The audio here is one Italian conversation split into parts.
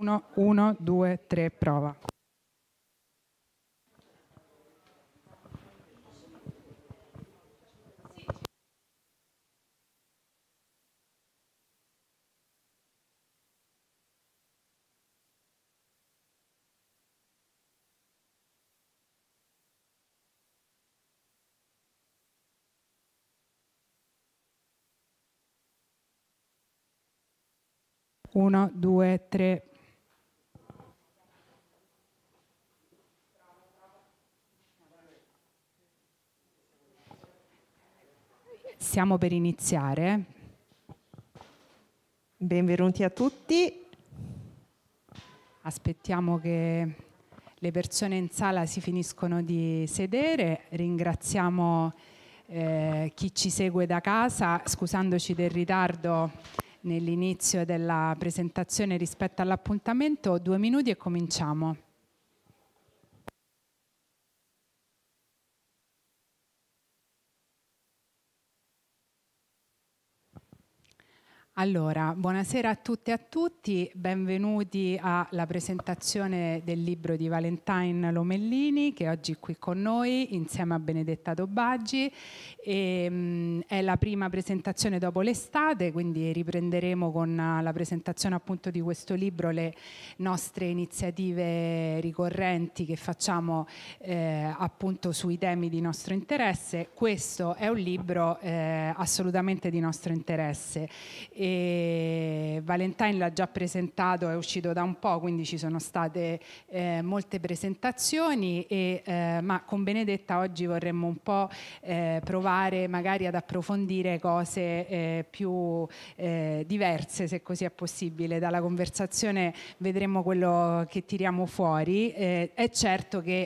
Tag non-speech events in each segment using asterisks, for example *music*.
1, 1, 2, 3, prova. Uno, due, tre, Siamo per iniziare. Benvenuti a tutti. Aspettiamo che le persone in sala si finiscono di sedere. Ringraziamo eh, chi ci segue da casa, scusandoci del ritardo nell'inizio della presentazione rispetto all'appuntamento. Due minuti e cominciamo. Allora, buonasera a tutte e a tutti, benvenuti alla presentazione del libro di Valentine Lomellini che è oggi qui con noi insieme a Benedetta Dobbaggi. E, ehm, mh, è la prima presentazione dopo l'estate, quindi riprenderemo con la presentazione appunto di questo libro le nostre iniziative ricorrenti che facciamo eh, appunto sui temi di nostro interesse. Questo è un libro eh, assolutamente di nostro interesse. E, e Valentine l'ha già presentato, è uscito da un po', quindi ci sono state eh, molte presentazioni, e, eh, ma con Benedetta oggi vorremmo un po' eh, provare magari ad approfondire cose eh, più eh, diverse, se così è possibile. Dalla conversazione vedremo quello che tiriamo fuori. Eh, è certo che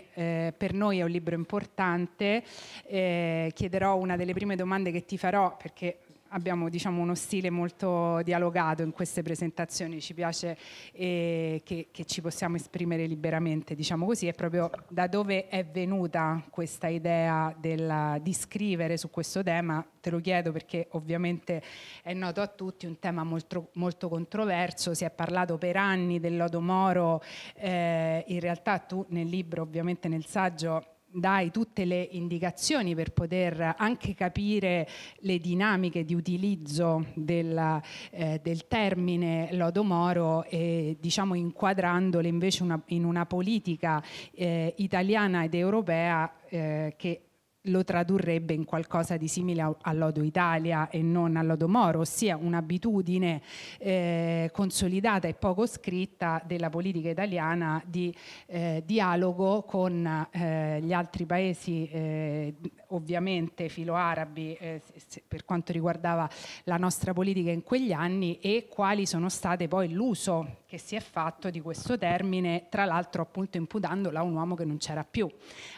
per noi è un libro importante, chiederò una delle prime domande che ti farò, perché abbiamo diciamo, uno stile molto dialogato in queste presentazioni, ci piace eh, che, che, ci possiamo esprimere liberamente, diciamo così, è proprio da dove è venuta questa idea della, di scrivere su questo tema, te lo chiedo perché ovviamente è noto a tutti, un tema molto, molto controverso, si è parlato per anni dell'Odomoro, eh, in realtà tu nel libro, ovviamente nel saggio, dai tutte le indicazioni per poter anche capire le dinamiche di utilizzo della, eh, del termine lodomoro e diciamo inquadrandole invece una, in una politica eh, italiana ed europea eh, che lo tradurrebbe in qualcosa di simile all'Odo Italia e non all'Odo Moro, ossia un'abitudine eh, consolidata e poco scritta della politica italiana di eh, dialogo con eh, gli altri paesi eh, ovviamente filoarabi eh, per quanto riguardava la nostra politica in quegli anni e quali sono state poi l'uso che si è fatto di questo termine, tra l'altro appunto imputandolo a un uomo che non c'era più,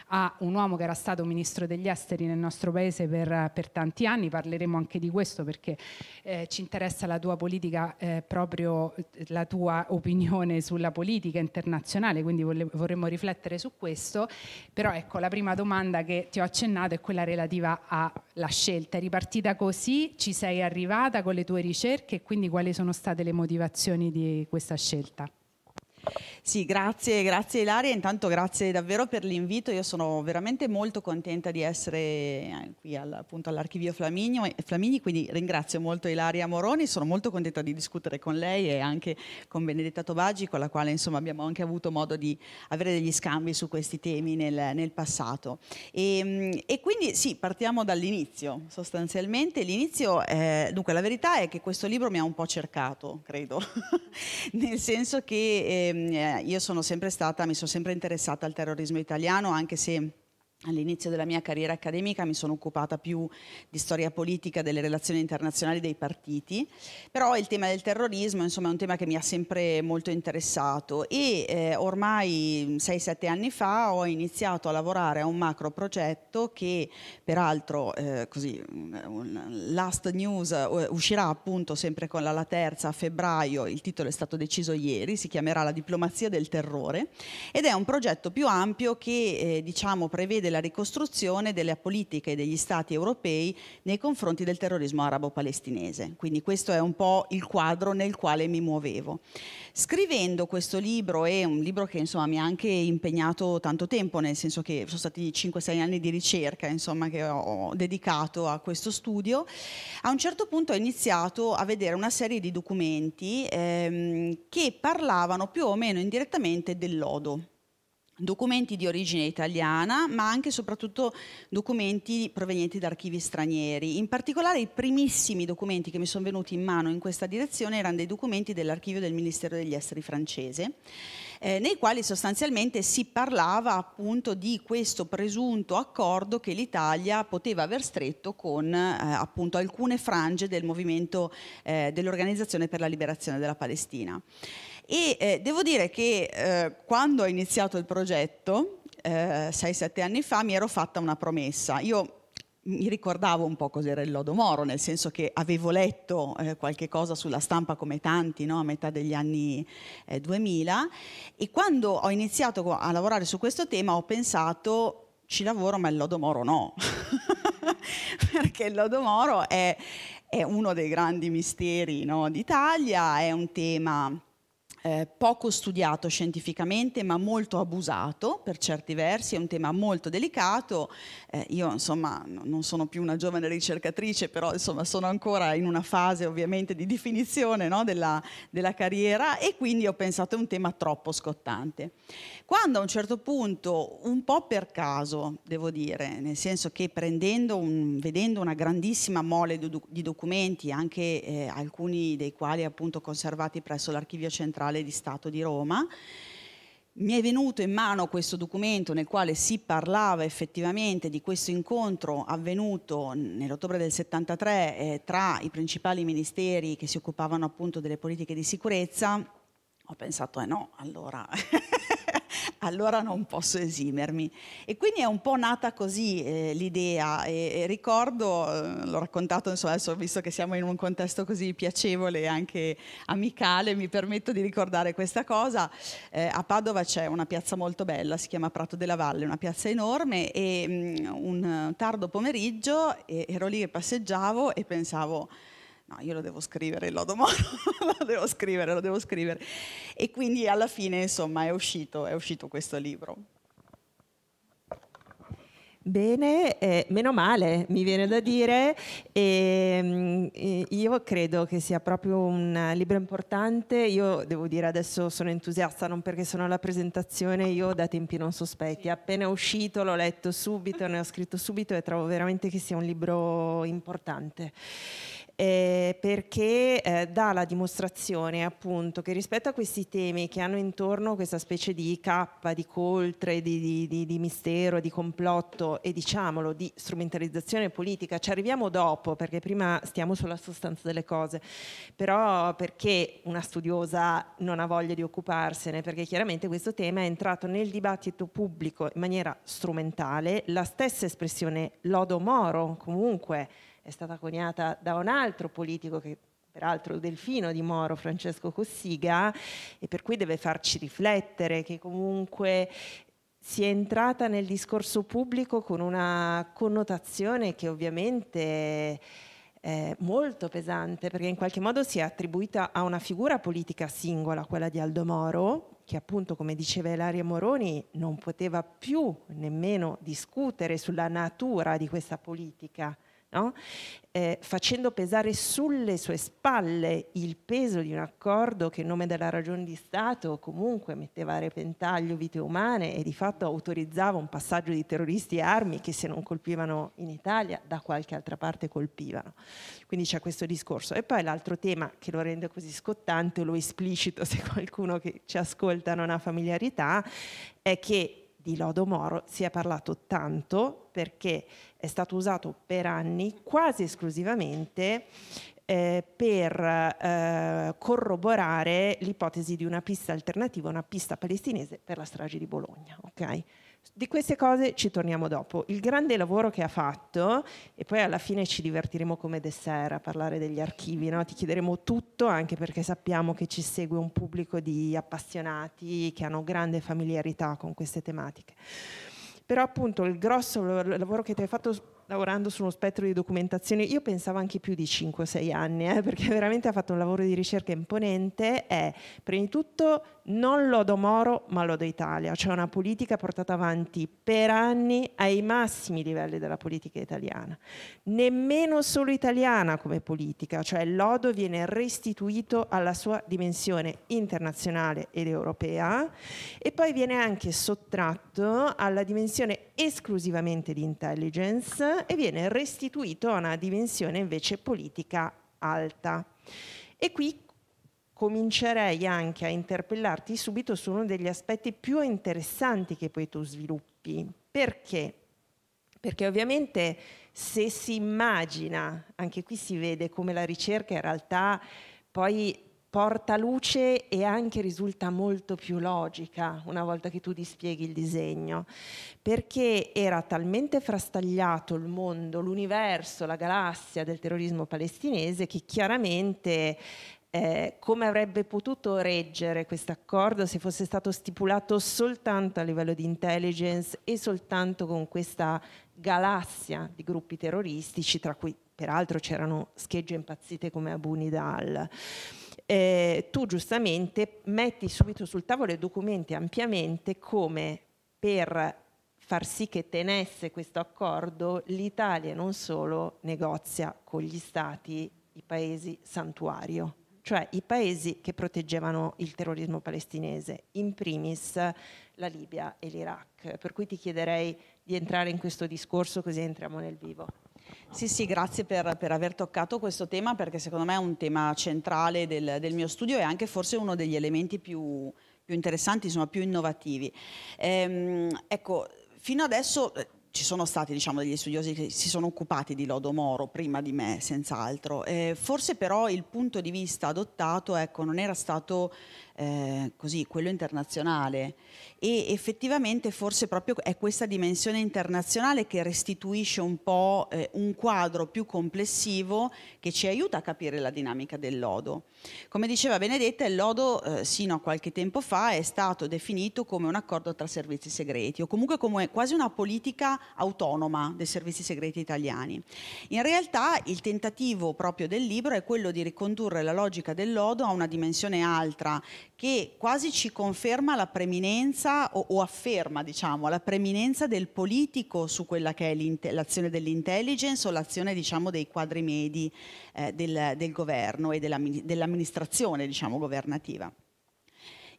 a un uomo che era stato ministro degli esteri nel nostro paese per, per tanti anni, parleremo anche di questo perché eh, ci interessa la tua politica, eh, proprio eh, la tua opinione sulla politica internazionale, quindi vorremmo riflettere su questo, però ecco la prima domanda che ti ho accennato è quella relativa alla scelta. È ripartita così, ci sei arrivata con le tue ricerche quindi quali sono state le motivazioni di questa scelta? Sì, grazie, grazie Ilaria, intanto grazie davvero per l'invito, io sono veramente molto contenta di essere eh, qui al, appunto all'Archivio Flamini, quindi ringrazio molto Ilaria Moroni, sono molto contenta di discutere con lei e anche con Benedetta Tobagi, con la quale insomma, abbiamo anche avuto modo di avere degli scambi su questi temi nel, nel passato. E, ehm, e, quindi sì, partiamo dall'inizio sostanzialmente, l'inizio, è, eh, dunque la verità è che questo libro mi ha un po' cercato, credo, *laughs* nel senso che... Eh, Ehm, eh, io sono sempre stata, mi sono sempre interessata al terrorismo italiano, anche se All'inizio della mia carriera accademica mi sono occupata più di storia politica, delle relazioni internazionali dei partiti, però il tema del terrorismo insomma, è un tema che mi ha sempre molto interessato e eh, ormai 6-7 anni fa ho iniziato a lavorare a un macro progetto che peraltro, eh, così, un, Last News eh, uscirà appunto sempre con la, la terza a febbraio, il titolo è stato deciso ieri, si chiamerà La diplomazia del terrore ed è un progetto più ampio che eh, diciamo prevede della ricostruzione delle politiche degli Stati europei nei confronti del terrorismo arabo-palestinese. Quindi questo è un po' il quadro nel quale mi muovevo. Scrivendo questo libro, è un libro che insomma, mi ha anche impegnato tanto tempo, nel senso che sono stati 5-6 anni di ricerca insomma, che ho dedicato a questo studio, a un certo punto ho iniziato a vedere una serie di documenti ehm, che parlavano più o meno indirettamente del lodo documenti di origine italiana, ma anche e soprattutto documenti provenienti da archivi stranieri. In particolare i primissimi documenti che mi sono venuti in mano in questa direzione erano dei documenti dell'archivio del Ministero degli Esteri francese, eh, nei quali sostanzialmente si parlava appunto di questo presunto accordo che l'Italia poteva aver stretto con eh, appunto alcune frange del movimento eh, dell'Organizzazione per la Liberazione della Palestina. E eh, devo dire che eh, quando ho iniziato il progetto, 6-7 eh, anni fa, mi ero fatta una promessa. Io mi ricordavo un po' cos'era il Lodo Moro, nel senso che avevo letto eh, qualche cosa sulla stampa come tanti no? a metà degli anni eh, 2000 e quando ho iniziato a lavorare su questo tema ho pensato ci lavoro ma il Lodo Moro no, *laughs* perché il Lodo Moro è, è, uno dei grandi misteri no? d'Italia, è un tema eh, poco studiato scientificamente ma molto abusato per certi versi, è un tema molto delicato, eh, io insomma non sono più una giovane ricercatrice però insomma sono ancora in una fase ovviamente di definizione no, della, della carriera e quindi ho pensato è un tema troppo scottante. Quando a un certo punto, un po' per caso devo dire, nel senso che prendendo un, vedendo una grandissima mole di, documenti, anche eh, alcuni dei quali appunto conservati presso l'archivio centrale, Tribunale di Stato di Roma. Mi è venuto in mano questo documento nel quale si parlava effettivamente di questo incontro avvenuto nell'ottobre del 73 eh, tra i principali ministeri che si occupavano appunto delle politiche di sicurezza. Ho pensato, eh no, allora *laughs* allora non posso esimermi. E quindi è un po' nata così eh, l'idea e, e, ricordo, eh, l'ho raccontato insomma, adesso visto che siamo in un contesto così piacevole e anche amicale, mi permetto di ricordare questa cosa. Eh, a Padova c'è una piazza molto bella, si chiama Prato della Valle, una piazza enorme e mh, mm, un eh, tardo pomeriggio ero lì che passeggiavo e pensavo no, io lo devo scrivere il lodo *laughs* lo devo scrivere, lo devo scrivere. E quindi alla fine, insomma, è uscito, è uscito questo libro. Bene, eh, meno male, mi viene da dire. E, eh, io credo che sia proprio un libro importante. Io devo dire adesso sono entusiasta, non perché sono alla presentazione, io da tempi non sospetti. Appena è uscito l'ho letto subito, ne ho scritto subito e trovo veramente che sia un libro importante eh, perché eh, dà la dimostrazione appunto che rispetto a questi temi che hanno intorno questa specie di cappa, di coltre, di, di, di, mistero, di complotto e diciamolo di strumentalizzazione politica, ci arriviamo dopo perché prima stiamo sulla sostanza delle cose, però perché una studiosa non ha voglia di occuparsene? Perché chiaramente questo tema è entrato nel dibattito pubblico in maniera strumentale, la stessa espressione Lodo Moro comunque è stata coniata da un altro politico che peraltro il delfino di Moro, Francesco Cossiga, e per cui deve farci riflettere che comunque si è entrata nel discorso pubblico con una connotazione che ovviamente è molto pesante, perché in qualche modo si è attribuita a una figura politica singola, quella di Aldo Moro, che appunto, come diceva Ilaria Moroni, non poteva più nemmeno discutere sulla natura di questa politica no? eh, facendo pesare sulle sue spalle il peso di un accordo che in nome della ragione di Stato comunque metteva a repentaglio vite umane e di fatto autorizzava un passaggio di terroristi e armi che se non colpivano in Italia da qualche altra parte colpivano. Quindi c'è questo discorso. E poi l'altro tema che lo rende così scottante, lo esplicito se qualcuno che ci ascolta non ha familiarità, è che di Lodo Moro si è parlato tanto perché è stato usato per anni quasi esclusivamente eh, per eh, corroborare l'ipotesi di una pista alternativa, una pista palestinese per la strage di Bologna. Okay? Di queste cose ci torniamo dopo. Il grande lavoro che ha fatto, e poi alla fine ci divertiremo come dessert a parlare degli archivi, no? ti chiederemo tutto anche perché sappiamo che ci segue un pubblico di appassionati che hanno grande familiarità con queste tematiche. Però appunto il grosso lavoro che ti hai fatto lavorando su uno spettro di documentazione, io pensavo anche più di 5-6 anni, eh, perché *laughs* veramente ha fatto un lavoro di ricerca imponente, è prima di tutto non lodo Moro ma lodo Italia, cioè una politica portata avanti per anni ai massimi livelli della politica italiana, nemmeno solo italiana come politica, cioè il lodo viene restituito alla sua dimensione internazionale ed europea e poi viene anche sottratto alla dimensione esclusivamente di intelligence e viene restituito a una dimensione invece politica alta. E qui comincerei anche a interpellarti subito su uno degli aspetti più interessanti che poi tu sviluppi. Perché? Perché ovviamente se si immagina, anche qui si vede come la ricerca in realtà poi porta luce e anche risulta molto più logica una volta che tu dispieghi il disegno, perché era talmente frastagliato il mondo, l'universo, la galassia del terrorismo palestinese che chiaramente eh, come avrebbe potuto reggere questo accordo se fosse stato stipulato soltanto a livello di intelligence e soltanto con questa galassia di gruppi terroristici, tra cui peraltro c'erano schegge impazzite come Abu Nidal. Eh, tu giustamente metti subito sul tavolo e documenti ampiamente come per far sì che tenesse questo accordo l'Italia non solo negozia con gli stati, i paesi santuario cioè i paesi che proteggevano il terrorismo palestinese, in primis la Libia e l'Iraq. Per cui ti chiederei di entrare in questo discorso così entriamo nel vivo. Sì, sì, grazie per, per, aver toccato questo tema perché secondo me è un tema centrale del, del mio studio e anche forse uno degli elementi più, più interessanti, insomma più innovativi. Ehm, ecco, fino adesso eh, ci sono stati diciamo, degli studiosi che si sono occupati di Lodo Moro prima di me, senz'altro. Eh, forse però il punto di vista adottato ecco, non era stato eh, così, quello internazionale e effettivamente forse proprio è questa dimensione internazionale che restituisce un po' eh, un quadro più complessivo che ci aiuta a capire la dinamica del lodo. Come diceva Benedetta, il lodo eh, sino a qualche tempo fa è stato definito come un accordo tra servizi segreti o comunque come quasi una politica autonoma dei servizi segreti italiani. In realtà il tentativo proprio del libro è quello di ricondurre la logica del lodo a una dimensione altra che quasi ci conferma la preminenza o, o afferma diciamo, la preminenza del politico su quella che è l'azione dell'intelligence o l'azione diciamo, dei quadri medi eh, del, del, governo e dell'amministrazione diciamo, governativa.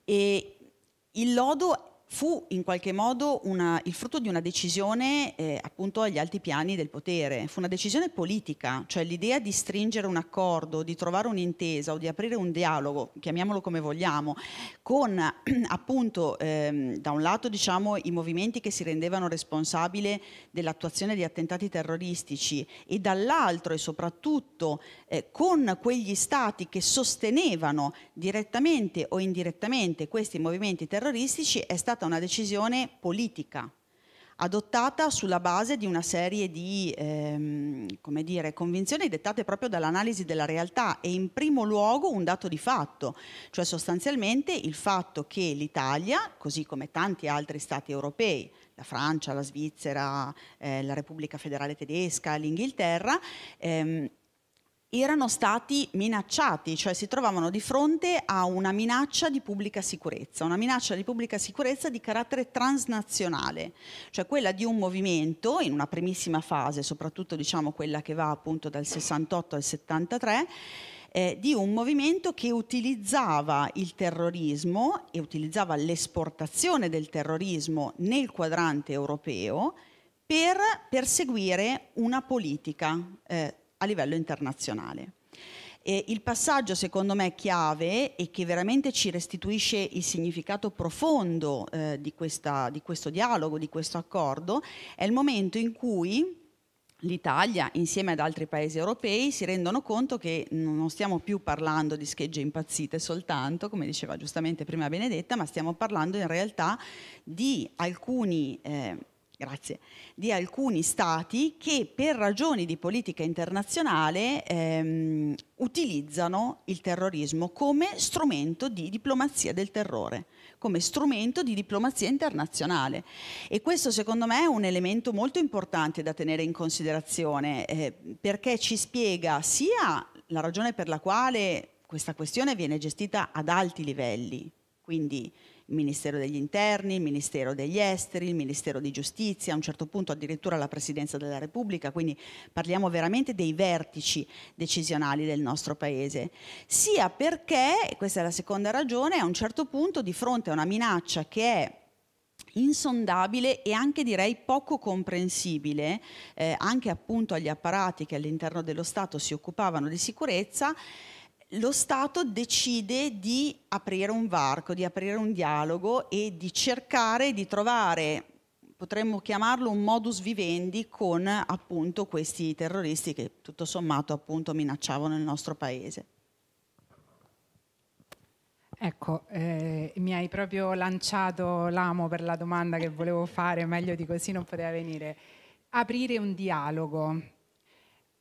E il lodo fu in qualche modo una, il frutto di una decisione eh, appunto agli alti piani del potere, fu una decisione politica, cioè l'idea di stringere un accordo, di trovare un'intesa o di aprire un dialogo, chiamiamolo come vogliamo, con *clears throat* appunto ehm, da un lato diciamo i movimenti che si rendevano responsabili dell'attuazione di attentati terroristici e dall'altro e soprattutto eh, con quegli stati che sostenevano direttamente o indirettamente questi movimenti terroristici è stata stata una decisione politica, adottata sulla base di una serie di ehm, dire, convinzioni dettate proprio dall'analisi della realtà e in primo luogo un dato di fatto, cioè sostanzialmente il fatto che l'Italia, così come tanti altri stati europei, la Francia, la Svizzera, eh, la Repubblica Federale Tedesca, l'Inghilterra, ehm, erano stati minacciati, cioè si trovavano di fronte a una minaccia di pubblica sicurezza, una minaccia di pubblica sicurezza di carattere transnazionale, cioè quella di un movimento in una primissima fase, soprattutto diciamo quella che va appunto dal 68 al 73, eh, di un movimento che utilizzava il terrorismo e utilizzava l'esportazione del terrorismo nel quadrante europeo per perseguire una politica eh, a livello internazionale. E il passaggio secondo me chiave e che veramente ci restituisce il significato profondo eh, di, questa, di questo dialogo, di questo accordo, è il momento in cui l'Italia insieme ad altri paesi europei si rendono conto che non stiamo più parlando di schegge impazzite soltanto, come diceva giustamente prima Benedetta, ma stiamo parlando in realtà di alcuni eh, grazie, di alcuni stati che per ragioni di politica internazionale ehm, utilizzano il terrorismo come strumento di diplomazia del terrore, come strumento di diplomazia internazionale. E questo secondo me è un elemento molto importante da tenere in considerazione eh, perché ci spiega sia la ragione per la quale questa questione viene gestita ad alti livelli, quindi il Ministero degli Interni, il Ministero degli Esteri, il Ministero di Giustizia, a un certo punto addirittura la Presidenza della Repubblica, quindi parliamo veramente dei vertici decisionali del nostro Paese, sia perché, e questa è la seconda ragione, a un certo punto di fronte a una minaccia che è insondabile e anche direi poco comprensibile eh, anche appunto agli apparati che all'interno dello Stato si occupavano di sicurezza, lo Stato decide di aprire un varco, di aprire un dialogo e di cercare di trovare, potremmo chiamarlo un modus vivendi con appunto questi terroristi che tutto sommato appunto minacciavano il nostro paese. Ecco, eh, mi hai proprio lanciato l'amo per la domanda che volevo fare, meglio di così non poteva venire. Aprire un dialogo,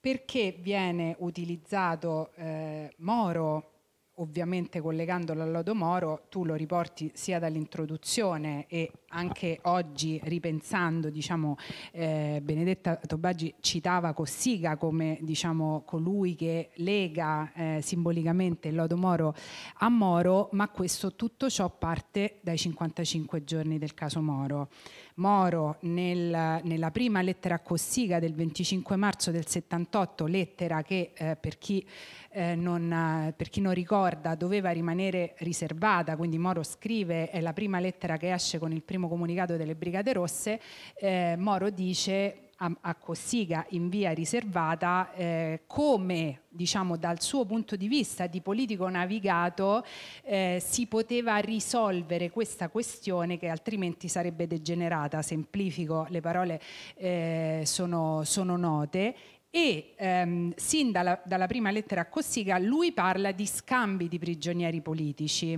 perché viene utilizzato eh, Moro, ovviamente collegandolo al lodo Moro, tu lo riporti sia dall'introduzione e anche oggi ripensando, diciamo, eh, Benedetta Tobaggi citava Cossiga come diciamo, colui che lega eh, simbolicamente il lodo Moro a Moro, ma questo tutto ciò parte dai 55 giorni del caso Moro. Moro nel, nella prima lettera a Cossiga del 25 marzo del 78, lettera che eh, per, chi, eh, non, per, chi, non, ricorda doveva rimanere riservata, quindi Moro scrive, è la prima lettera che esce con il primo comunicato delle Brigate Rosse, eh, Moro dice a, a Cossiga in via riservata, eh, come diciamo, dal suo punto di vista di politico navigato eh, si poteva risolvere questa questione che altrimenti sarebbe degenerata, semplifico, le parole eh, sono, sono note, e ehm, sin dalla, dalla, prima lettera a Cossiga lui parla di scambi di prigionieri politici.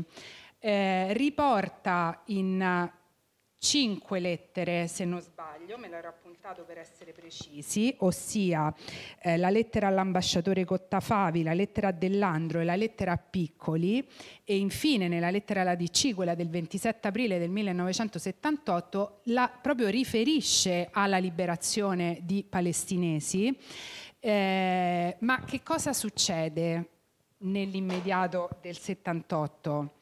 Eh, riporta in cinque lettere, se non sbaglio, me l'ero appuntato per essere precisi, ossia eh, la lettera all'ambasciatore Cottafavi, la lettera a Dellandro e la lettera a Piccoli e infine nella lettera alla DC, quella del 27 aprile del 1978, la proprio riferisce alla liberazione di palestinesi. Eh, ma che cosa succede nell'immediato del 78?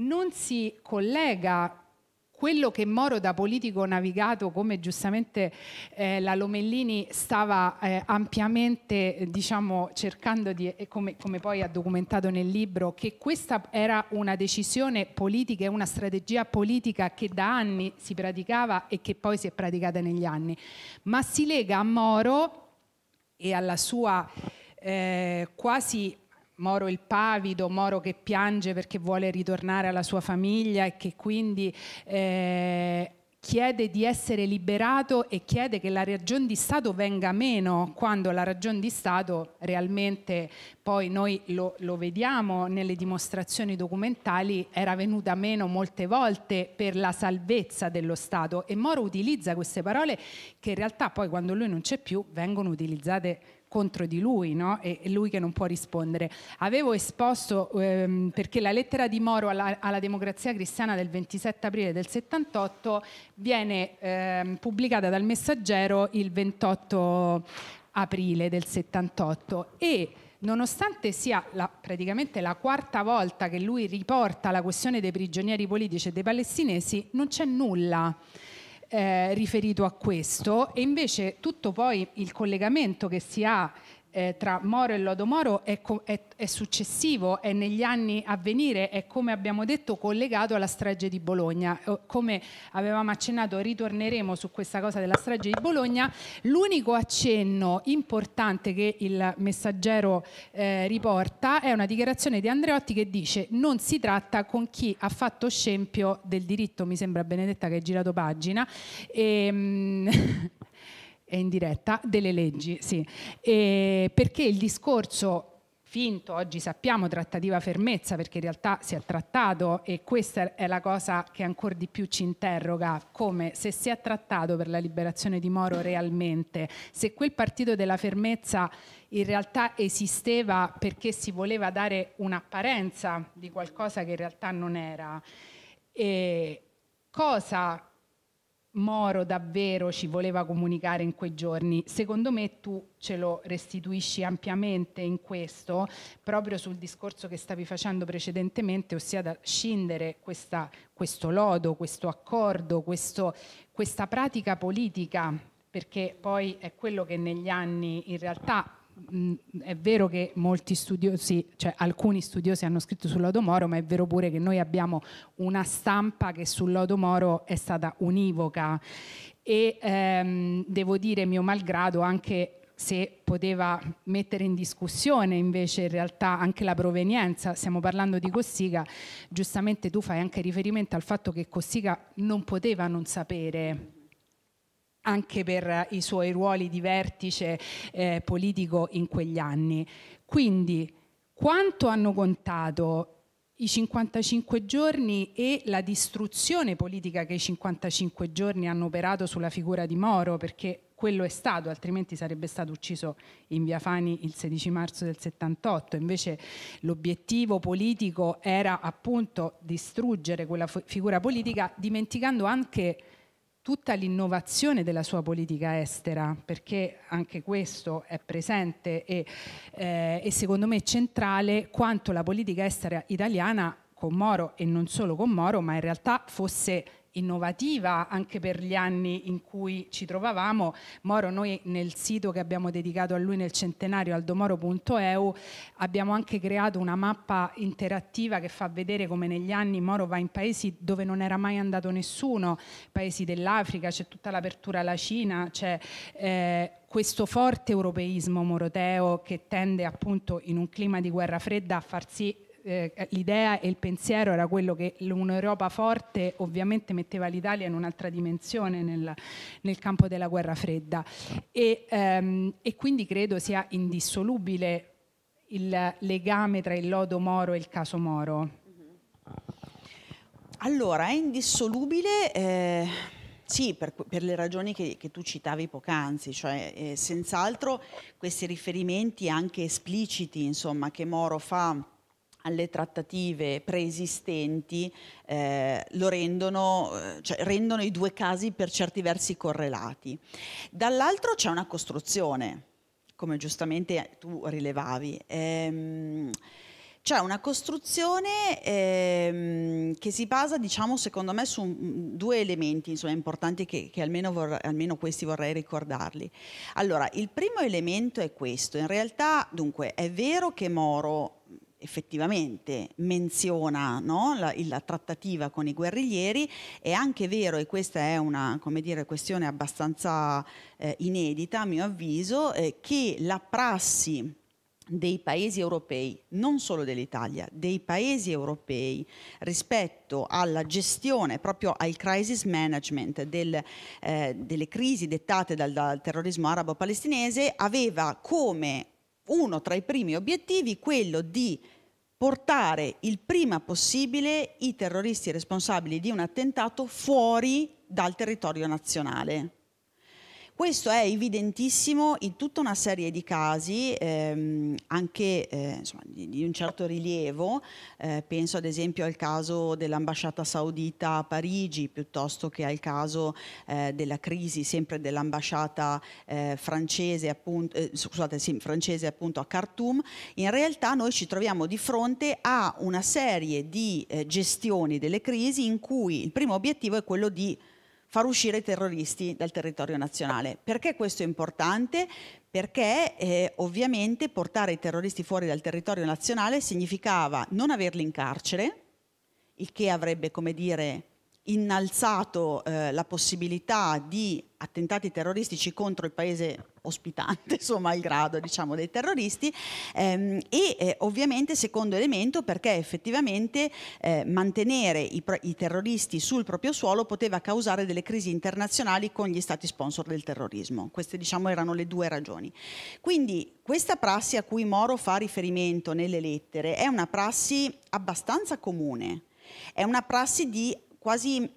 Non si collega quello che Moro da politico navigato, come giustamente eh, la Lomellini stava eh, ampiamente eh, diciamo, cercando di, come, come, poi ha documentato nel libro, che questa era una decisione politica e una strategia politica che da anni si praticava e che poi si è praticata negli anni, ma si lega a Moro e alla sua eh, quasi Moro il pavido, Moro che piange perché vuole ritornare alla sua famiglia e che quindi eh, chiede di essere liberato e chiede che la ragion di Stato venga meno quando la ragion di Stato realmente poi noi lo, lo vediamo nelle dimostrazioni documentali era venuta meno molte volte per la salvezza dello Stato e Moro utilizza queste parole che in realtà poi quando lui non c'è più vengono utilizzate contro di lui no? e, lui che non può rispondere. Avevo esposto ehm, perché la lettera di Moro alla, alla, democrazia cristiana del 27 aprile del 78 viene ehm, pubblicata dal messaggero il 28 aprile del 78 e nonostante sia la, praticamente la quarta volta che lui riporta la questione dei prigionieri politici e dei palestinesi, non c'è nulla eh, riferito a questo e invece tutto poi il collegamento che si ha eh, tra Moro e Lodo Moro è, è, è, successivo, è negli anni a venire, è come abbiamo detto collegato alla strage di Bologna. Eh, come avevamo accennato, ritorneremo su questa cosa della strage di Bologna. L'unico accenno importante che il messaggero eh, riporta è una dichiarazione di Andreotti che dice non si tratta con chi ha fatto scempio del diritto, mi sembra Benedetta che hai girato pagina. E, ehm, *laughs* in diretta, delle leggi, sì. E perché il discorso finto, oggi sappiamo, trattativa fermezza, perché in realtà si è trattato e questa è la cosa che ancora di più ci interroga, come se si è trattato per la liberazione di Moro realmente, se quel partito della fermezza in realtà esisteva perché si voleva dare un'apparenza di qualcosa che in realtà non era. E cosa Moro davvero ci voleva comunicare in quei giorni. Secondo me tu ce lo restituisci ampiamente in questo, proprio sul discorso che stavi facendo precedentemente, ossia da scindere questa, questo lodo, questo accordo, questo, questa pratica politica perché poi è quello che negli anni in realtà mh, mm, è vero che molti studiosi, cioè alcuni studiosi hanno scritto sul Moro, ma è vero pure che noi abbiamo una stampa che sul Lodo Moro è stata univoca e ehm, devo dire mio malgrado anche se poteva mettere in discussione invece in realtà anche la provenienza, stiamo parlando di Cossiga, giustamente tu fai anche riferimento al fatto che Cossiga non poteva non sapere anche per i suoi ruoli di vertice eh, politico in quegli anni. Quindi quanto hanno contato i 55 giorni e la distruzione politica che i 55 giorni hanno operato sulla figura di Moro, perché quello è stato, altrimenti sarebbe stato ucciso in via Fani il 16 marzo del 78. Invece l'obiettivo politico era appunto distruggere quella figura politica, dimenticando anche tutta l'innovazione della sua politica estera, perché anche questo è presente e, eh, e secondo me centrale quanto la politica estera italiana con Moro e non solo con Moro, ma in realtà fosse innovativa anche per gli anni in cui ci trovavamo. Moro, noi nel sito che abbiamo dedicato a lui nel centenario, aldomoro.eu, abbiamo anche creato una mappa interattiva che fa vedere come negli anni Moro va in paesi dove non era mai andato nessuno, paesi dell'Africa, c'è tutta l'apertura alla Cina, c'è... Eh, questo forte europeismo moroteo che tende appunto in un clima di guerra fredda a far sì eh, l'idea e il pensiero era quello che un'Europa forte ovviamente metteva l'Italia in un'altra dimensione nel, nel, campo della guerra fredda e, ehm, e quindi credo sia indissolubile il legame tra il lodo Moro e il caso Moro. Allora, è indissolubile... Eh... Sì, per, per, le ragioni che, che tu citavi poc'anzi, cioè eh, senz'altro questi riferimenti anche espliciti insomma, che Moro fa alle trattative preesistenti eh, lo rendono, eh, cioè, rendono i due casi per certi versi correlati. Dall'altro c'è una costruzione, come giustamente tu rilevavi. Ehm, c'è una costruzione ehm, che si basa, diciamo, secondo me, su mm, due elementi insomma, importanti che, che almeno, vorrei, almeno, questi vorrei ricordarli. Allora, il primo elemento è questo. In realtà, dunque, è vero che Moro effettivamente menziona no, la, la, trattativa con i guerriglieri, è anche vero, e questa è una dire, questione abbastanza eh, inedita a mio avviso, eh, che la prassi dei paesi europei, non solo dell'Italia, dei paesi europei rispetto alla gestione, proprio al crisis management del, eh, delle crisi dettate dal, dal terrorismo arabo-palestinese, aveva come uno tra i primi obiettivi quello di portare il prima possibile i terroristi responsabili di un attentato fuori dal territorio nazionale. Questo è evidentissimo in tutta una serie di casi, ehm, anche eh, insomma, di, di, un certo rilievo, eh, penso ad esempio al caso dell'ambasciata saudita a Parigi, piuttosto che al caso eh, della crisi sempre dell'ambasciata eh, francese, appunto, eh, scusate, sì, francese appunto a Khartoum. In realtà noi ci troviamo di fronte a una serie di eh, gestioni delle crisi in cui il primo obiettivo è quello di far uscire i terroristi dal territorio nazionale. Perché questo è importante? Perché eh, ovviamente portare i terroristi fuori dal territorio nazionale significava non averli in carcere, il che avrebbe, come dire, innalzato eh, la possibilità di attentati terroristici contro il paese ospitante, suo *laughs* malgrado, diciamo, dei terroristi. Ehm, e eh, ovviamente secondo elemento perché effettivamente eh, mantenere i, i, terroristi sul proprio suolo poteva causare delle crisi internazionali con gli stati sponsor del terrorismo. Queste diciamo erano le due ragioni. Quindi questa prassi a cui Moro fa riferimento nelle lettere è una prassi abbastanza comune, è una prassi di quasi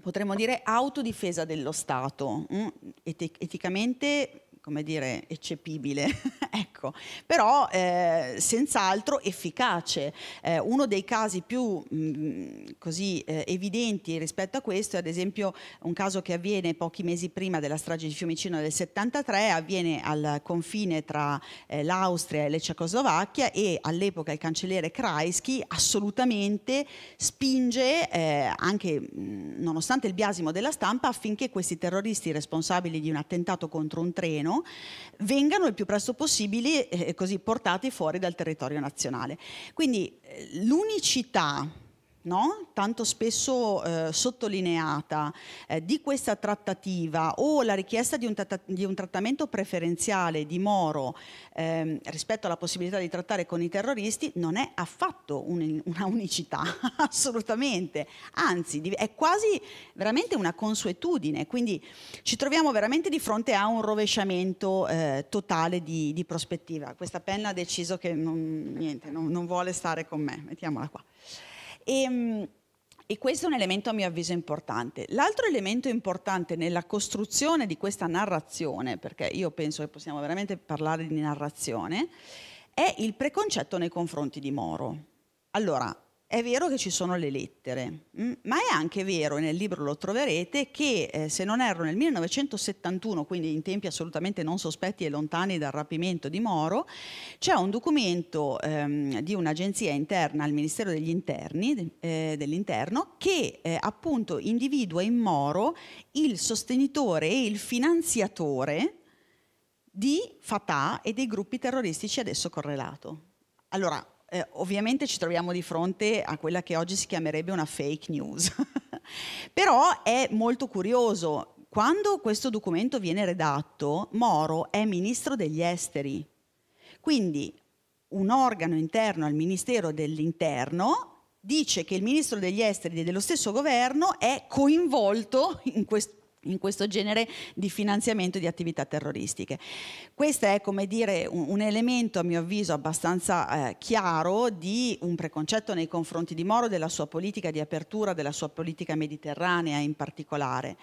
potremmo dire autodifesa dello Stato, mm, eticamente come dire, eccepibile, *laughs* ecco, però eh, senz'altro efficace. Eh, uno dei casi più mh, mm, così eh, evidenti rispetto a questo è ad esempio un caso che avviene pochi mesi prima della strage di Fiumicino del 73, avviene al confine tra eh, l'Austria e la Cecoslovacchia e all'epoca il cancelliere Kreisky assolutamente spinge, eh, anche mh, mm, nonostante il biasimo della stampa, affinché questi terroristi responsabili di un attentato contro un treno italiano vengano il più presto possibile eh, così portati fuori dal territorio nazionale. Quindi eh, l'unicità No? tanto spesso eh, sottolineata, eh, di questa trattativa o la richiesta di un, tratta di un trattamento preferenziale di Moro ehm, rispetto alla possibilità di trattare con i terroristi non è affatto un una unicità, *laughs* assolutamente, anzi è quasi veramente una consuetudine, quindi ci troviamo veramente di fronte a un rovesciamento eh, totale di, di, prospettiva. Questa penna ha deciso che non, niente, non, non vuole stare con me, mettiamola qua. E, ehm, e questo è un elemento a mio avviso importante. L'altro elemento importante nella costruzione di questa narrazione, perché io penso che possiamo veramente parlare di narrazione, è il preconcetto nei confronti di Moro. Allora, è vero che ci sono le lettere, mm, ma è anche vero, e nel libro lo troverete, che eh, se non erro nel 1971, quindi in tempi assolutamente non sospetti e lontani dal rapimento di Moro, c'è un documento ehm, di un'agenzia interna al Ministero degli Interni, eh, dell'Interno, che eh, appunto individua in Moro il sostenitore e il finanziatore di Fatah e dei gruppi terroristici ad esso correlato. Allora, eh, ovviamente ci troviamo di fronte a quella che oggi si chiamerebbe una fake news. *laughs* Però è molto curioso, quando questo documento viene redatto, Moro è ministro degli esteri. Quindi un organo interno al Ministero dell'Interno dice che il ministro degli esteri dello stesso governo è coinvolto in questo in questo genere di finanziamento di attività terroristiche. Questo è come dire un, un elemento a mio avviso abbastanza eh, chiaro di un preconcetto nei confronti di Moro, della sua politica di apertura, della sua politica mediterranea in particolare,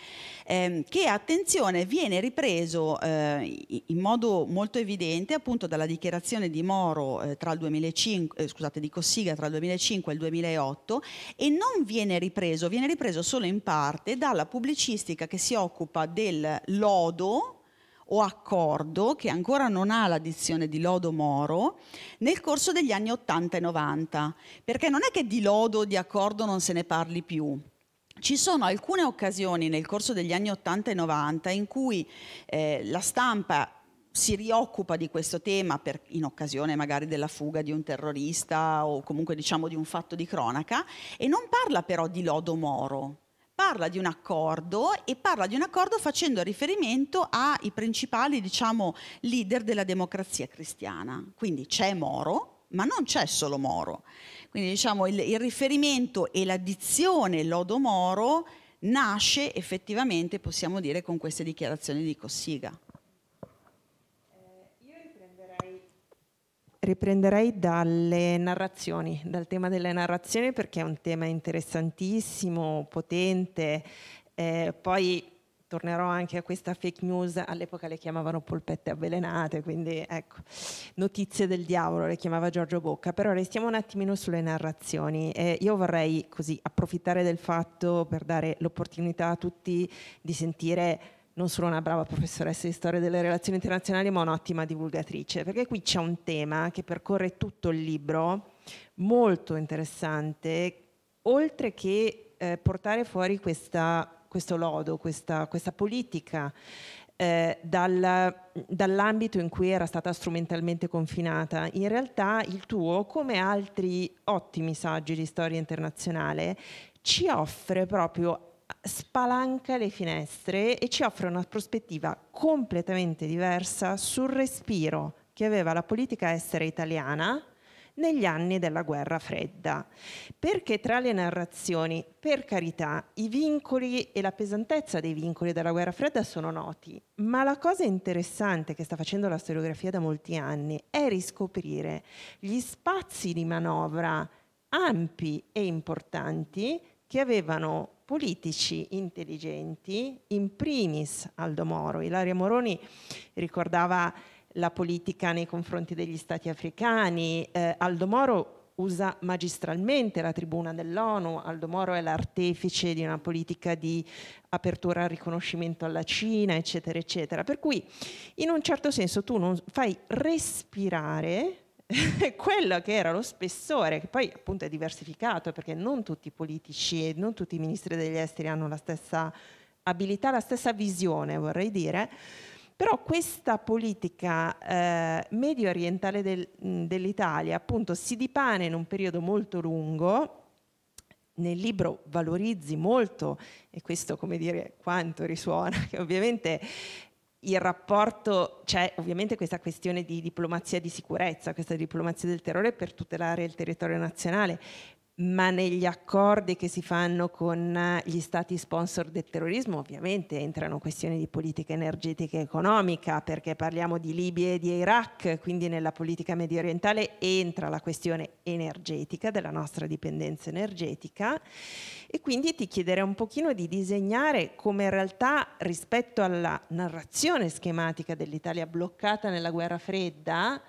ehm, che attenzione viene ripreso eh, in modo molto evidente appunto dalla dichiarazione di Moro eh, tra il 2005, eh, scusate, di Cossiga tra il 2005 e il 2008 e non viene ripreso, viene ripreso solo in parte dalla pubblicistica che si si occupa del lodo o accordo, che ancora non ha la dizione di lodo moro, nel corso degli anni 80 e 90, perché non è che di lodo o di accordo non se ne parli più. Ci sono alcune occasioni nel corso degli anni 80 e 90 in cui eh, la stampa si rioccupa di questo tema per, in occasione magari della fuga di un terrorista o comunque diciamo di un fatto di cronaca e non parla però di lodo moro, parla di un accordo e parla di un accordo facendo riferimento ai principali diciamo, leader della democrazia cristiana. Quindi c'è Moro, ma non c'è solo Moro. Quindi diciamo, il, il riferimento e l'addizione Lodo Moro nasce effettivamente, possiamo dire, con queste dichiarazioni di Cossiga. riprenderei dalle narrazioni, dal tema delle narrazioni perché è un tema interessantissimo, potente. Eh, poi tornerò anche a questa fake news, all'epoca le chiamavano polpette avvelenate, quindi ecco, notizie del diavolo le chiamava Giorgio Bocca, però restiamo un attimino sulle narrazioni. Eh, io vorrei così approfittare del fatto per dare l'opportunità a tutti di sentire non solo una brava professoressa di storia delle relazioni internazionali, ma un'ottima divulgatrice, perché qui c'è un tema che percorre tutto il libro, molto interessante, oltre che eh, portare fuori questa, questo lodo, questa, questa politica eh, dal, dall'ambito in cui era stata strumentalmente confinata. In realtà il tuo, come altri ottimi saggi di storia internazionale, ci offre proprio spalanca le finestre e ci offre una prospettiva completamente diversa sul respiro che aveva la politica estera italiana negli anni della guerra fredda. Perché tra le narrazioni, per carità, i vincoli e la pesantezza dei vincoli della guerra fredda sono noti, ma la cosa interessante che sta facendo la storiografia da molti anni è riscoprire gli spazi di manovra ampi e importanti che avevano politici intelligenti, in primis Aldo Moro. Ilaria Moroni ricordava la politica nei confronti degli stati africani, eh, Aldo Moro usa magistralmente la tribuna dell'ONU, Aldo Moro è l'artefice di una politica di apertura al riconoscimento alla Cina, eccetera, eccetera. Per cui in un certo senso tu non fai respirare *laughs* quello che era lo spessore, che poi appunto è diversificato perché non tutti i politici e non tutti i ministri degli esteri hanno la stessa abilità, la stessa visione vorrei dire, però questa politica eh, medio orientale del, dell'Italia appunto si dipane in un periodo molto lungo, nel libro valorizzi molto, e questo come dire quanto risuona, *laughs* che ovviamente il rapporto, c'è ovviamente questa questione di diplomazia di sicurezza, questa diplomazia del terrore per tutelare il territorio nazionale, ma negli accordi che si fanno con eh, gli stati sponsor del terrorismo ovviamente entrano questioni di politica energetica e economica, perché parliamo di Libia e di Iraq, quindi nella politica medio orientale entra la questione energetica, della nostra dipendenza energetica, e quindi ti chiederei un pochino di disegnare come in realtà rispetto alla narrazione schematica dell'Italia bloccata nella guerra fredda,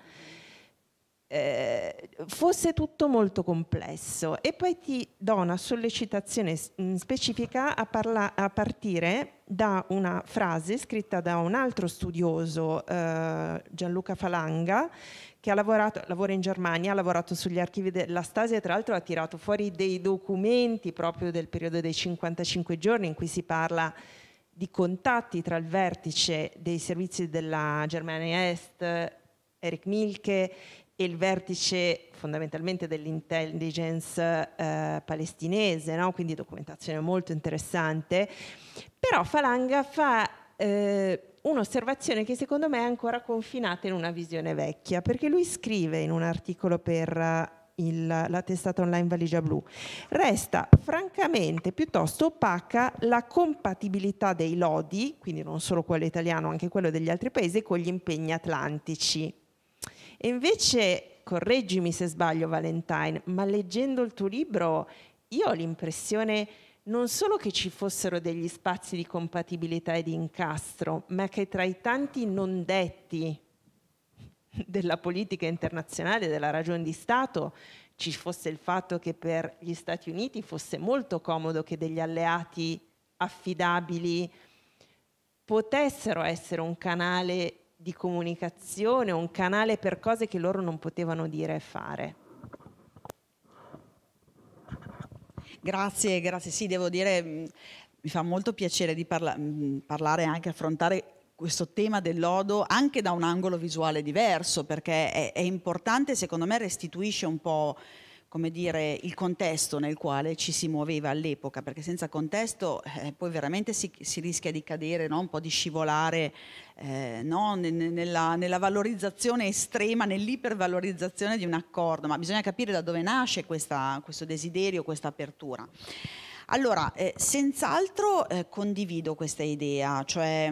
eh, fosse tutto molto complesso e poi ti do una sollecitazione mm, specifica a, parla- a partire da una frase scritta da un altro studioso, eh, Gianluca Falanga, che ha lavorato, lavora in Germania, ha lavorato sugli archivi della Stasi e tra l'altro ha tirato fuori dei documenti proprio del periodo dei 55 giorni in cui si parla di contatti tra il vertice dei servizi della Germania Est, Eric Milke, il vertice fondamentalmente dell'intelligence eh, palestinese, no? quindi documentazione molto interessante, però Falanga fa eh, un'osservazione che secondo me è ancora confinata in una visione vecchia, perché lui scrive in un articolo per eh, il, la testata online Valigia Blu. Resta francamente piuttosto opaca la compatibilità dei lodi, quindi non solo quello italiano, anche quello degli altri paesi, con gli impegni atlantici. E invece, correggimi se sbaglio Valentine, ma leggendo il tuo libro io ho l'impressione non solo che ci fossero degli spazi di compatibilità e di incastro, ma che tra i tanti non detti della politica internazionale, della ragione di Stato, ci fosse il fatto che per gli Stati Uniti fosse molto comodo che degli alleati affidabili potessero essere un canale di comunicazione, un canale per cose che loro non potevano dire e fare. Grazie, grazie. Sì, devo dire, mm, mi fa molto piacere di parla mm, parlare e anche affrontare questo tema del lodo anche da un angolo visuale diverso perché è, è importante, secondo me restituisce un po' come dire, il contesto nel quale ci si muoveva all'epoca, perché senza contesto eh, poi veramente si, si, rischia di cadere, no? un po' di scivolare eh, no? nella, nella, valorizzazione estrema, nell'ipervalorizzazione di un accordo, ma bisogna capire da dove nasce questa, questo desiderio, questa apertura. Allora, eh, senz'altro eh, condivido questa idea, cioè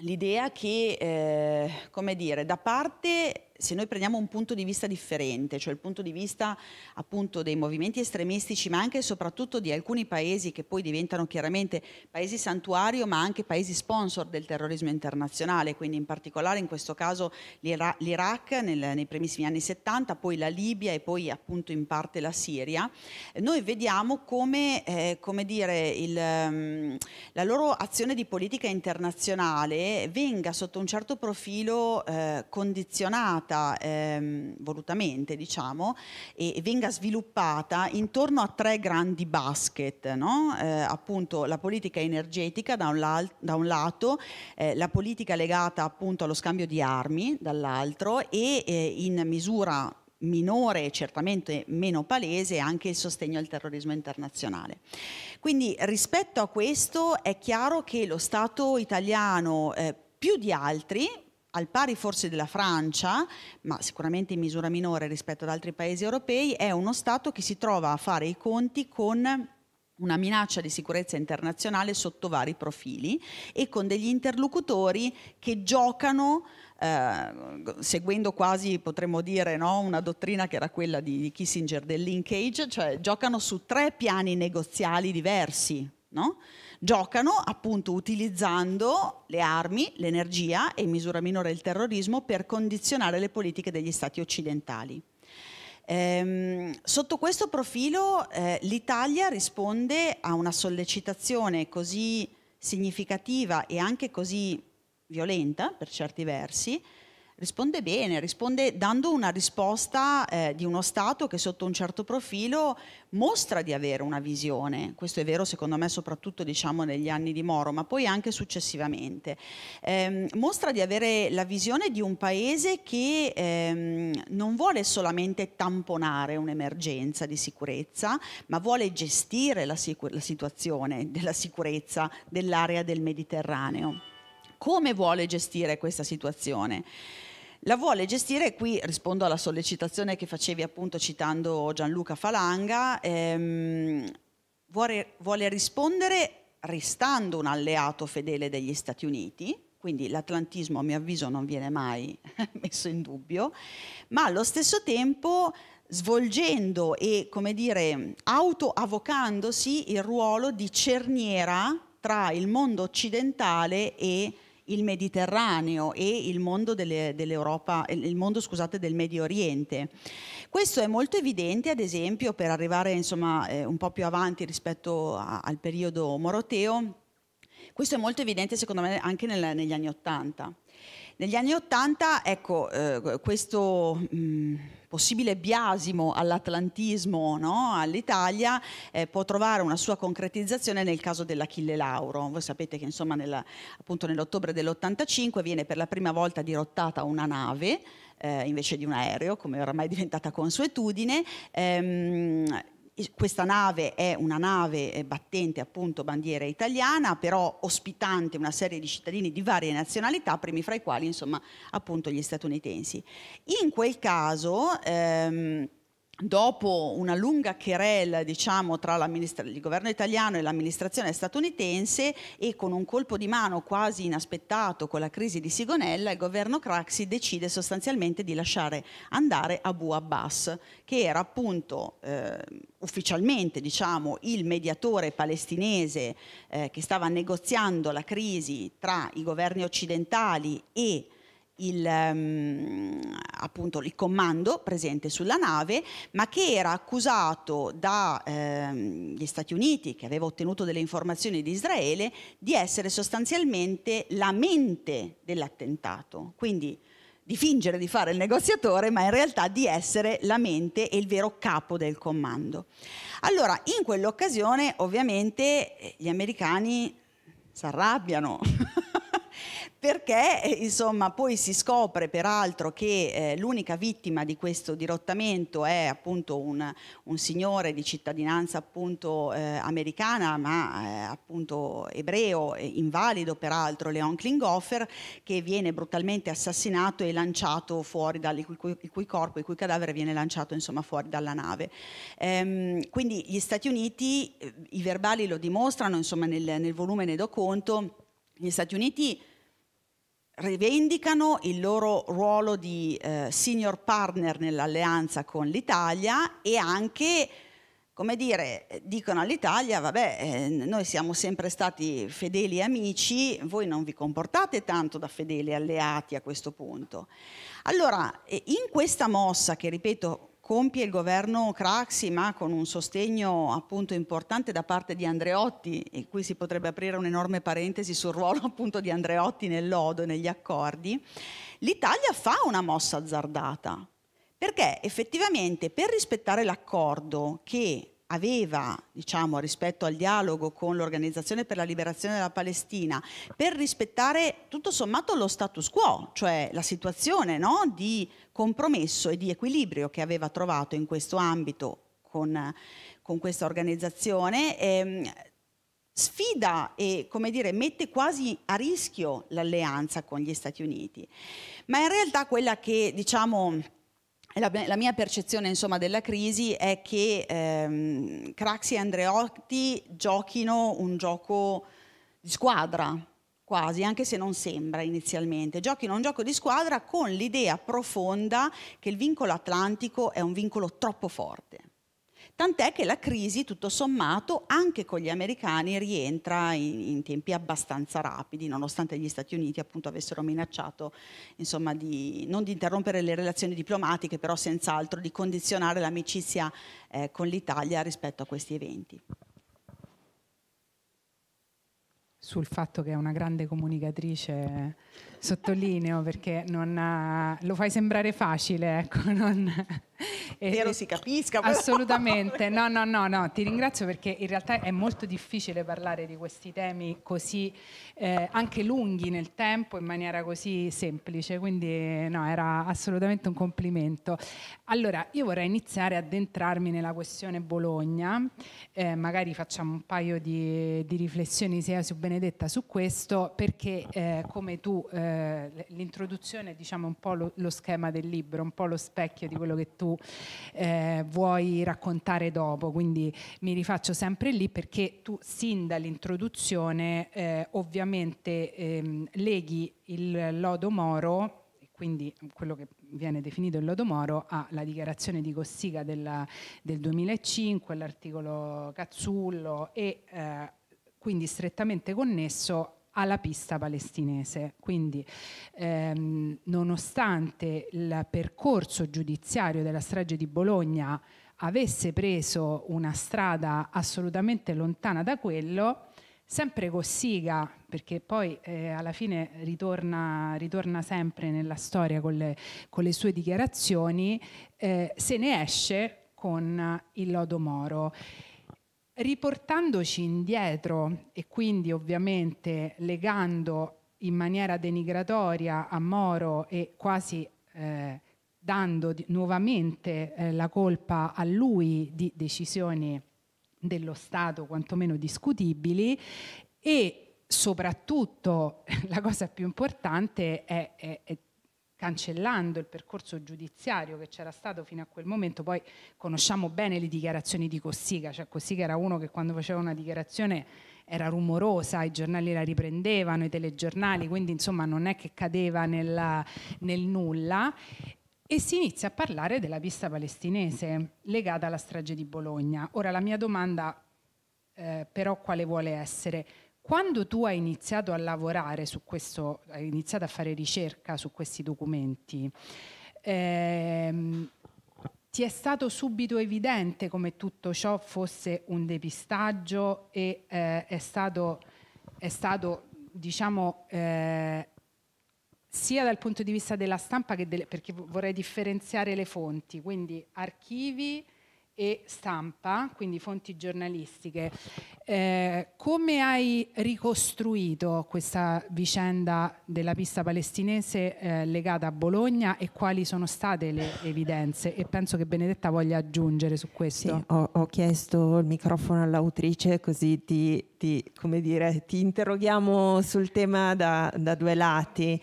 l'idea che, eh, come dire, da parte se noi prendiamo un punto di vista differente, cioè il punto di vista appunto dei movimenti estremistici, ma anche e soprattutto di alcuni paesi che poi diventano chiaramente paesi santuario, ma anche paesi sponsor del terrorismo internazionale, quindi in particolare in questo caso l'Iraq nel, nei primissimi anni 70, poi la Libia e poi appunto in parte la Siria, noi vediamo come, eh, come dire, il, mm, la loro azione di politica internazionale venga sotto un certo profilo eh, condizionata pensata ehm, volutamente, diciamo, e venga sviluppata intorno a tre grandi basket, no? eh, appunto la politica energetica da un, la da un lato, eh, la politica legata appunto allo scambio di armi dall'altro e eh, in misura minore e certamente meno palese anche il sostegno al terrorismo internazionale. Quindi rispetto a questo è chiaro che lo Stato italiano eh, più di altri al pari forse della Francia, ma sicuramente in misura minore rispetto ad altri paesi europei, è uno Stato che si trova a fare i conti con una minaccia di sicurezza internazionale sotto vari profili e con degli interlocutori che giocano eh, seguendo quasi potremmo dire no, una dottrina che era quella di Kissinger del linkage, cioè giocano su tre piani negoziali diversi. No? Giocano appunto utilizzando le armi, l'energia e in misura minore il terrorismo per condizionare le politiche degli stati occidentali. Ehm, sotto questo profilo eh, l'Italia risponde a una sollecitazione così significativa e anche così violenta per certi versi Risponde bene, risponde dando una risposta eh, di uno Stato che sotto un certo profilo mostra di avere una visione, questo è vero secondo me soprattutto diciamo, negli anni di Moro, ma poi anche successivamente, ehm, mostra di avere la visione di un paese che ehm, non vuole solamente tamponare un'emergenza di sicurezza, ma vuole gestire la, sic- la situazione della sicurezza dell'area del Mediterraneo come vuole gestire questa situazione. La vuole gestire, qui rispondo alla sollecitazione che facevi appunto citando Gianluca Falanga, ehm, vuole, vuole rispondere restando un alleato fedele degli Stati Uniti, quindi l'atlantismo a mio avviso non viene mai *laughs* messo in dubbio, ma allo stesso tempo svolgendo e come dire autoavocandosi il ruolo di cerniera tra il mondo occidentale e il Mediterraneo e il mondo, delle, il mondo scusate, del Medio Oriente. Questo è molto evidente, ad esempio, per arrivare insomma, eh, un po' più avanti rispetto a, al periodo moroteo, questo è molto evidente secondo me anche nel, negli anni Ottanta. Negli anni Ottanta, ecco, eh, questo... Mh, mm, possibile biasimo all'atlantismo, no? all'Italia, eh, può trovare una sua concretizzazione nel caso dell'Achille Lauro. Voi sapete che insomma nella, appunto nell'ottobre dell'85 viene per la prima volta dirottata una nave eh, invece di un aereo, come oramai è diventata consuetudine, ehm, questa nave è una nave eh, battente appunto bandiera italiana, però ospitante una serie di cittadini di varie nazionalità, primi fra i quali insomma appunto gli statunitensi. In quel caso... Ehm, dopo una lunga querela diciamo, tra il governo italiano e l'amministrazione statunitense e con un colpo di mano quasi inaspettato con la crisi di Sigonella, il governo Craxi decide sostanzialmente di lasciare andare Abu Abbas, che era appunto eh, ufficialmente diciamo, il mediatore palestinese eh, che stava negoziando la crisi tra i governi occidentali e il, ehm, appunto, il comando presente sulla nave, ma che era accusato dagli ehm, Stati Uniti, che aveva ottenuto delle informazioni di Israele, di essere sostanzialmente la mente dell'attentato. Quindi di fingere di fare il negoziatore, ma in realtà di essere la mente e il vero capo del comando. Allora, in quell'occasione ovviamente eh, gli americani si arrabbiano, *laughs* perché eh, insomma poi si scopre peraltro che eh, l'unica vittima di questo dirottamento è appunto un, un signore di cittadinanza appunto eh, americana ma eh, appunto ebreo, eh, invalido peraltro, Leon Klinghoffer che viene brutalmente assassinato e lanciato fuori dal il cui, il cui corpo, il cui cadavere viene lanciato insomma fuori dalla nave. Ehm, quindi gli Stati Uniti, eh, i verbali lo dimostrano insomma nel, nel volume ne do conto, gli Stati Uniti rivendicano il loro ruolo di eh, senior partner nell'alleanza con l'Italia e anche come dire, dicono all'Italia, vabbè, eh, noi siamo sempre stati fedeli amici, voi non vi comportate tanto da fedeli alleati a questo punto. Allora, in questa mossa che, ripeto, compie il governo Craxi, ma con un sostegno appunto importante da parte di Andreotti, e qui si potrebbe aprire un'enorme parentesi sul ruolo *laughs* appunto di Andreotti nel lodo, negli accordi, l'Italia fa una mossa azzardata, perché effettivamente per rispettare l'accordo che aveva diciamo, rispetto al dialogo con l'Organizzazione per la Liberazione della Palestina per rispettare tutto sommato lo status quo, cioè la situazione no, di compromesso e di equilibrio che aveva trovato in questo ambito con, con questa organizzazione. Ehm, sfida e come dire, mette quasi a rischio l'alleanza con gli Stati Uniti. Ma in realtà quella che diciamo, la, la, mia percezione insomma, della crisi è che ehm, Craxi e Andreotti giochino un gioco di squadra, quasi, anche se non sembra inizialmente. Giochino un gioco di squadra con l'idea profonda che il vincolo atlantico è un vincolo troppo forte Tant'è che la crisi, tutto sommato, anche con gli americani rientra in, in tempi abbastanza rapidi, nonostante gli Stati Uniti appunto avessero minacciato, insomma, di, non di interrompere le relazioni diplomatiche, però senz'altro di condizionare l'amicizia eh, con l'Italia rispetto a questi eventi sul fatto che è una grande comunicatrice, sottolineo perché non, eh, lo fai sembrare facile, ecco, non, eh, spero eh, si capisca. Però. Assolutamente, *laughs* no, no, no, no, ti ringrazio perché in realtà è molto difficile parlare di questi temi così eh, anche lunghi nel tempo in maniera così semplice, quindi no, era assolutamente un complimento. Allora, io vorrei iniziare ad addentrarmi nella questione Bologna, eh, magari facciamo un paio di, di, riflessioni sia su Benedetta su questo, perché eh, come tu eh, l'introduzione diciamo un po' lo, lo schema del libro, un po' lo specchio di quello che tu eh, vuoi raccontare dopo. Quindi mi rifaccio sempre lì perché tu sin dall'introduzione eh, ovviamente ehm, leghi il lodo Moro quindi quello che viene definito il lodo Moro ha dichiarazione di Cossiga della, del 2005, all'articolo Cazzullo e eh, quindi strettamente connesso alla pista palestinese. Quindi ehm, nonostante il percorso giudiziario della strage di Bologna avesse preso una strada assolutamente lontana da quello, sempre Cossiga, perché poi eh, alla fine ritorna, ritorna, sempre nella storia con le, con le sue dichiarazioni, eh, se ne esce con il lodo Moro. Riportandoci indietro e quindi ovviamente legando in maniera denigratoria a Moro e quasi eh, dando di, nuovamente eh, la colpa a lui di decisioni dello Stato quantomeno discutibili e soprattutto *laughs* la cosa più importante è, è, è cancellando il percorso giudiziario che c'era stato fino a quel momento, poi conosciamo bene le dichiarazioni di Cossiga, cioè Cossiga era uno che quando faceva una dichiarazione era rumorosa, i giornali la riprendevano, i telegiornali, quindi insomma non è che cadeva nella, nel nulla e si inizia a parlare della pista palestinese legata alla strage di Bologna. Ora la mia domanda eh, però quale vuole essere? Quando tu hai iniziato a lavorare su questo, hai iniziato a fare ricerca su questi documenti, ehm, ti è stato subito evidente come tutto ciò fosse un depistaggio e eh, è, stato, è stato, diciamo, eh, sia dal punto di vista della stampa che delle, perché vorrei differenziare le fonti, quindi archivi, e stampa, quindi fonti giornalistiche. Eh, come hai ricostruito questa vicenda della pista palestinese eh, legata a Bologna e quali sono state le evidenze? E penso che Benedetta voglia aggiungere su questo. Sì, ho, ho chiesto il microfono all'autrice così di ti, come dire, ti interroghiamo sul tema da, da due lati.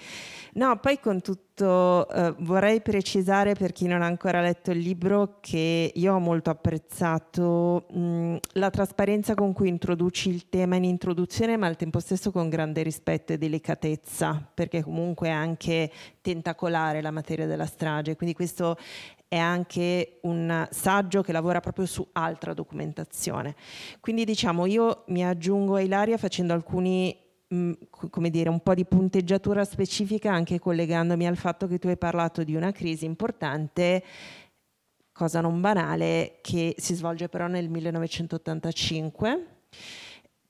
No, poi con tutto eh, vorrei precisare per chi non ha ancora letto il libro che io ho molto apprezzato mh, la trasparenza con cui introduci il tema in introduzione, ma al tempo stesso con grande rispetto e delicatezza, perché comunque è anche tentacolare la materia della strage, quindi questo è anche un saggio che lavora proprio su altra documentazione. Quindi diciamo io mi aggiungo a Ilaria facendo alcuni mm, come dire, un po' di punteggiatura specifica anche collegandomi al fatto che tu hai parlato di una crisi importante cosa non banale che si svolge però nel 1985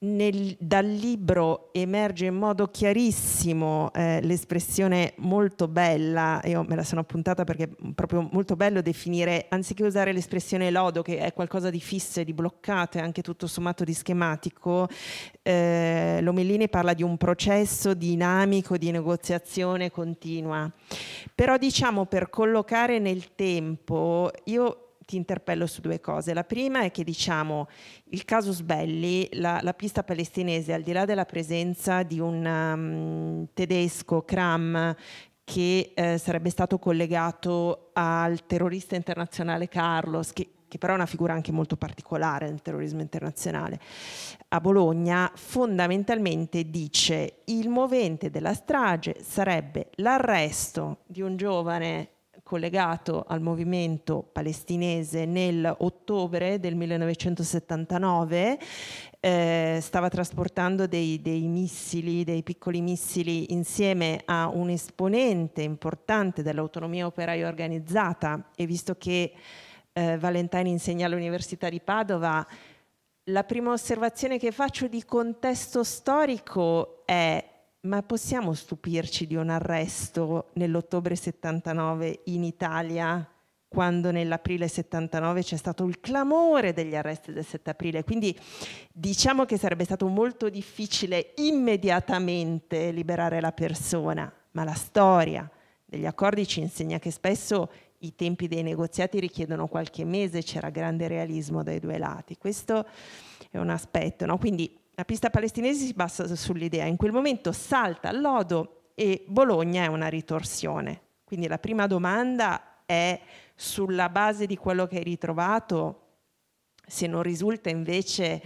nel, dal libro emerge in modo chiarissimo eh, l'espressione molto bella, io me la sono appuntata perché è proprio molto bello definire, anziché usare l'espressione lodo che è qualcosa di fisso e di bloccato e anche tutto sommato di schematico, eh, Lomellini parla di un processo dinamico di negoziazione continua. Però diciamo per collocare nel tempo, io ti interpello su due cose. La prima è che diciamo il caso Sbelli, la, la pista palestinese, al di là della presenza di un um, tedesco, Kram, che eh, sarebbe stato collegato al terrorista internazionale Carlos, che, che però è una figura anche molto particolare nel terrorismo internazionale, a Bologna fondamentalmente dice il movente della strage sarebbe l'arresto di un giovane collegato al movimento palestinese nell'ottobre del 1979, eh, stava trasportando dei, dei, missili, dei piccoli missili insieme a un esponente importante dell'autonomia operaia organizzata e visto che eh, Valentini insegna all'Università di Padova, la prima osservazione che faccio di contesto storico è ma possiamo stupirci di un arresto nell'ottobre 79 in Italia quando nell'aprile 79 c'è stato il clamore degli arresti del 7 aprile, quindi diciamo che sarebbe stato molto difficile immediatamente liberare la persona, ma la storia degli accordi ci insegna che spesso i tempi dei negoziati richiedono qualche mese, c'era grande realismo dai due lati. Questo è un aspetto, no? Quindi la pista palestinese si basa sull'idea, in quel momento salta al lodo e Bologna è una ritorsione. Quindi la prima domanda è sulla base di quello che hai ritrovato, se non risulta invece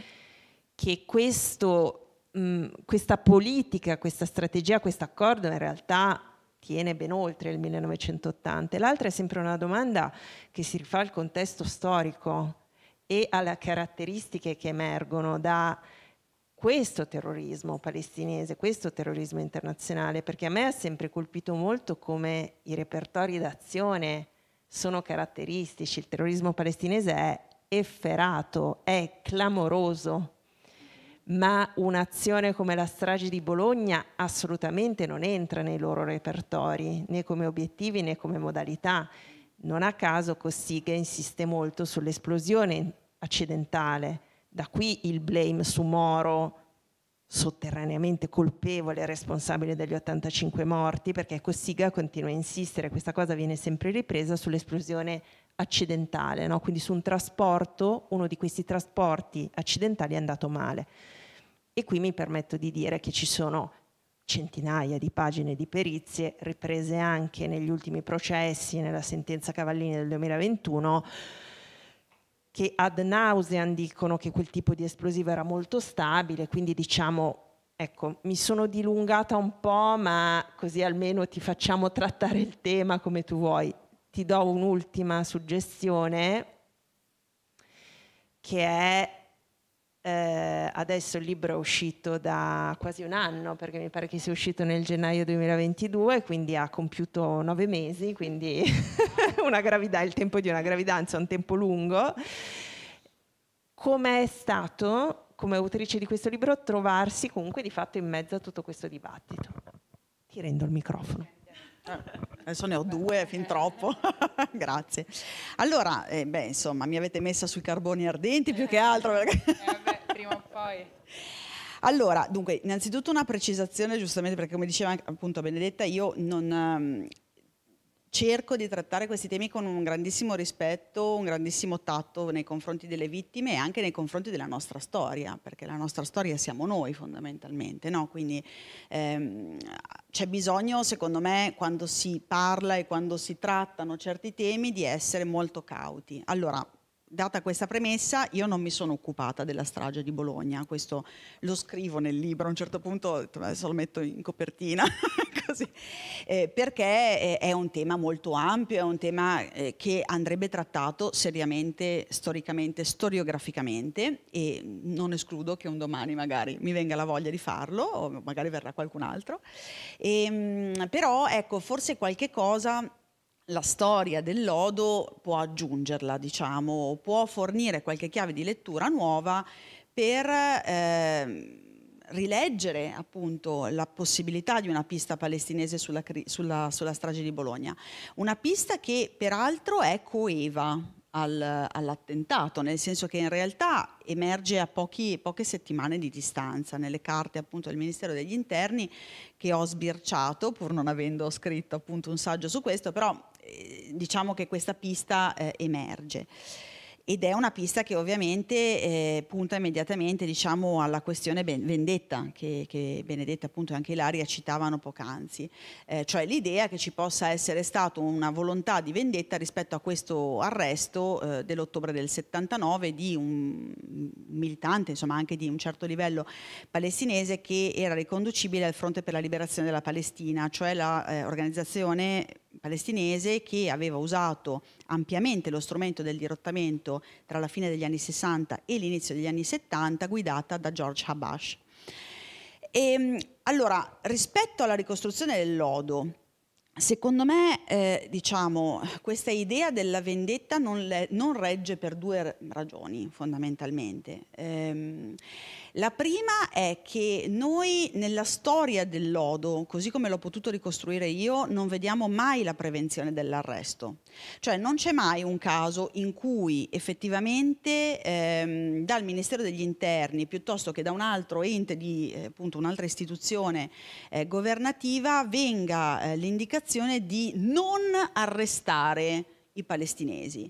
che questo, mh, mm, questa politica, questa strategia, questo accordo in realtà tiene ben oltre il 1980. L'altra è sempre una domanda che si rifà al contesto storico e alle caratteristiche che emergono da questo terrorismo palestinese, questo terrorismo internazionale, perché a me ha sempre colpito molto come i repertori d'azione sono caratteristici. Il terrorismo palestinese è efferato, è clamoroso, ma un'azione come la strage di Bologna assolutamente non entra nei loro repertori, né come obiettivi né come modalità. Non a caso Cossiga insiste molto sull'esplosione accidentale, da qui il blame su Moro, sotterraneamente colpevole e responsabile degli 85 morti, perché Cossiga continua a insistere, questa cosa viene sempre ripresa sull'esplosione accidentale, no? quindi su un trasporto, uno di questi trasporti accidentali è andato male. E qui mi permetto di dire che ci sono centinaia di pagine di perizie riprese anche negli ultimi processi, nella sentenza Cavallini del 2021 che ad nauseam dicono che quel tipo di esplosivo era molto stabile, quindi diciamo, ecco, mi sono dilungata un po', ma così almeno ti facciamo trattare il tema come tu vuoi. Ti do un'ultima suggestione che è eh, adesso il libro è uscito da quasi un anno, perché mi pare che sia uscito nel gennaio 2022, quindi ha compiuto nove mesi, quindi *laughs* gravida- il tempo di una gravidanza è un tempo lungo. Com'è stato, come autrice di questo libro, trovarsi comunque di fatto in mezzo a tutto questo dibattito? Ti rendo il microfono. Eh, adesso ne ho due, fin troppo. *laughs* Grazie. Allora, eh, beh, insomma, mi avete messa sui carboni ardenti più che altro. Perché... eh, vabbè, prima o poi. Allora, dunque, innanzitutto una precisazione, giustamente, perché come diceva appunto Benedetta, io non... Um, cerco di trattare questi temi con un grandissimo rispetto, un grandissimo tatto nei confronti delle vittime e anche nei confronti della nostra storia, perché la nostra storia siamo noi fondamentalmente, no? quindi ehm, c'è bisogno, secondo me, quando si parla e quando si trattano certi temi, di essere molto cauti. Allora, data questa premessa, io non mi sono occupata della strage di Bologna, questo lo scrivo nel libro, a un certo punto adesso lo metto in copertina, *laughs* così, eh, perché eh, è un tema molto ampio, è un tema eh, che andrebbe trattato seriamente, storicamente, storiograficamente e non escludo che un domani magari mi venga la voglia di farlo o magari verrà qualcun altro. E, ehm, però ecco, forse qualche cosa la storia del lodo può aggiungerla, diciamo, può fornire qualche chiave di lettura nuova per eh, rileggere appunto la possibilità di una pista palestinese sulla, sulla, sulla, strage di Bologna. Una pista che peraltro è coeva al, all'attentato, nel senso che in realtà emerge a pochi, poche settimane di distanza nelle carte appunto del Ministero degli Interni che ho sbirciato, pur non avendo scritto appunto un saggio su questo, però eh, diciamo che questa pista eh, emerge. Ed è una pista che ovviamente eh, punta immediatamente diciamo, alla questione vendetta, che, che Benedetta appunto, e anche Ilaria citavano poc'anzi, eh, cioè l'idea che ci possa essere stata una volontà di vendetta rispetto a questo arresto eh, dell'ottobre del 79 di un militante, insomma anche di un certo livello palestinese, che era riconducibile al Fronte per la Liberazione della Palestina, cioè l'organizzazione palestinese che aveva usato ampiamente lo strumento del dirottamento tra la fine degli anni 60 e l'inizio degli anni 70 guidata da George Habash. E, ehm, allora, rispetto alla ricostruzione del lodo, Secondo me, eh, diciamo, questa idea della vendetta non, le, non, regge per due ragioni, fondamentalmente. Ehm, la prima è che noi nella storia del lodo, così come l'ho potuto ricostruire io, non vediamo mai la prevenzione dell'arresto. Cioè non c'è mai un caso in cui effettivamente ehm, dal Ministero degli Interni piuttosto che da un altro ente di eh, appunto un'altra istituzione eh, governativa venga eh, l'indicazione di non arrestare i palestinesi.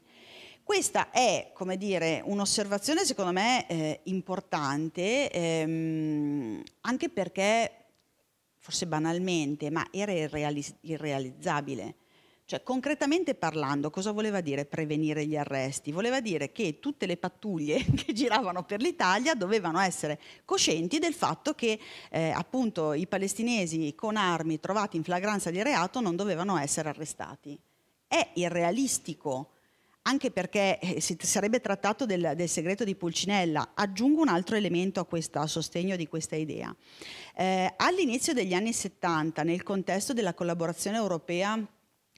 Questa è, come dire, un'osservazione secondo me eh, importante, ehm, anche perché, forse banalmente, ma era irreali- irrealizzabile. Cioè, concretamente parlando, cosa voleva dire prevenire gli arresti? Voleva dire che tutte le pattuglie *laughs* che giravano per l'Italia dovevano essere coscienti del fatto che eh, appunto i palestinesi con armi trovati in flagranza di reato non dovevano essere arrestati. È irrealistico anche perché eh, si sarebbe trattato del, del, segreto di Pulcinella. Aggiungo un altro elemento a, questa, a sostegno di questa idea. Eh, all'inizio degli anni 70, nel contesto della collaborazione europea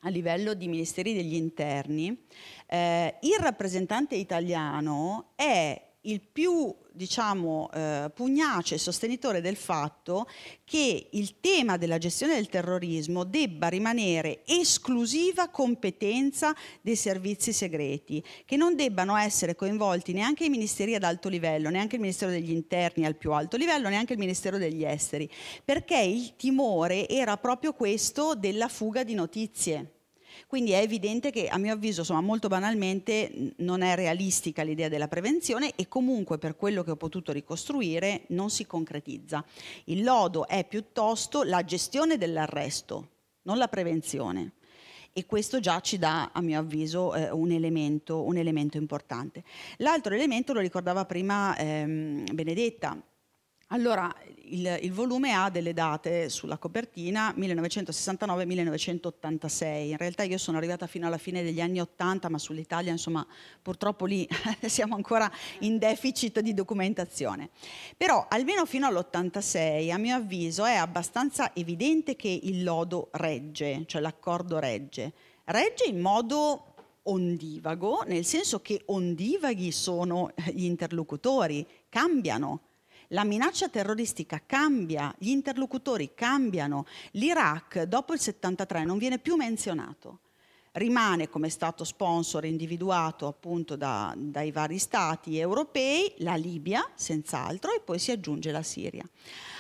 a livello di ministeri degli interni, eh, il rappresentante italiano è il più diciamo, eh, pugnace sostenitore del fatto che il tema della gestione del terrorismo debba rimanere esclusiva competenza dei servizi segreti, che non debbano essere coinvolti neanche i ministeri ad alto livello, neanche il Ministero degli Interni al più alto livello, neanche il Ministero degli Esteri, perché il timore era proprio questo della fuga di notizie quindi è evidente che a mio avviso, insomma, molto banalmente, non è realistica l'idea della prevenzione e comunque per quello che ho potuto ricostruire non si concretizza. Il lodo è piuttosto la gestione dell'arresto, non la prevenzione e questo già ci dà, a mio avviso, eh, un, elemento, un, elemento, importante. L'altro elemento lo ricordava prima ehm, Benedetta, allora, il, il, volume ha delle date sulla copertina 1969-1986. In realtà io sono arrivata fino alla fine degli anni 80, ma sull'Italia, insomma, purtroppo lì *laughs* siamo ancora in deficit di documentazione. Però almeno fino all'86, a mio avviso, è abbastanza evidente che il lodo regge, cioè l'accordo regge. Regge in modo ondivago, nel senso che ondivaghi sono gli interlocutori, cambiano, la minaccia terroristica cambia, gli interlocutori cambiano. L'Iraq dopo il 73 non viene più menzionato rimane come stato sponsor individuato appunto da, dai vari stati europei, la Libia senz'altro e poi si aggiunge la Siria.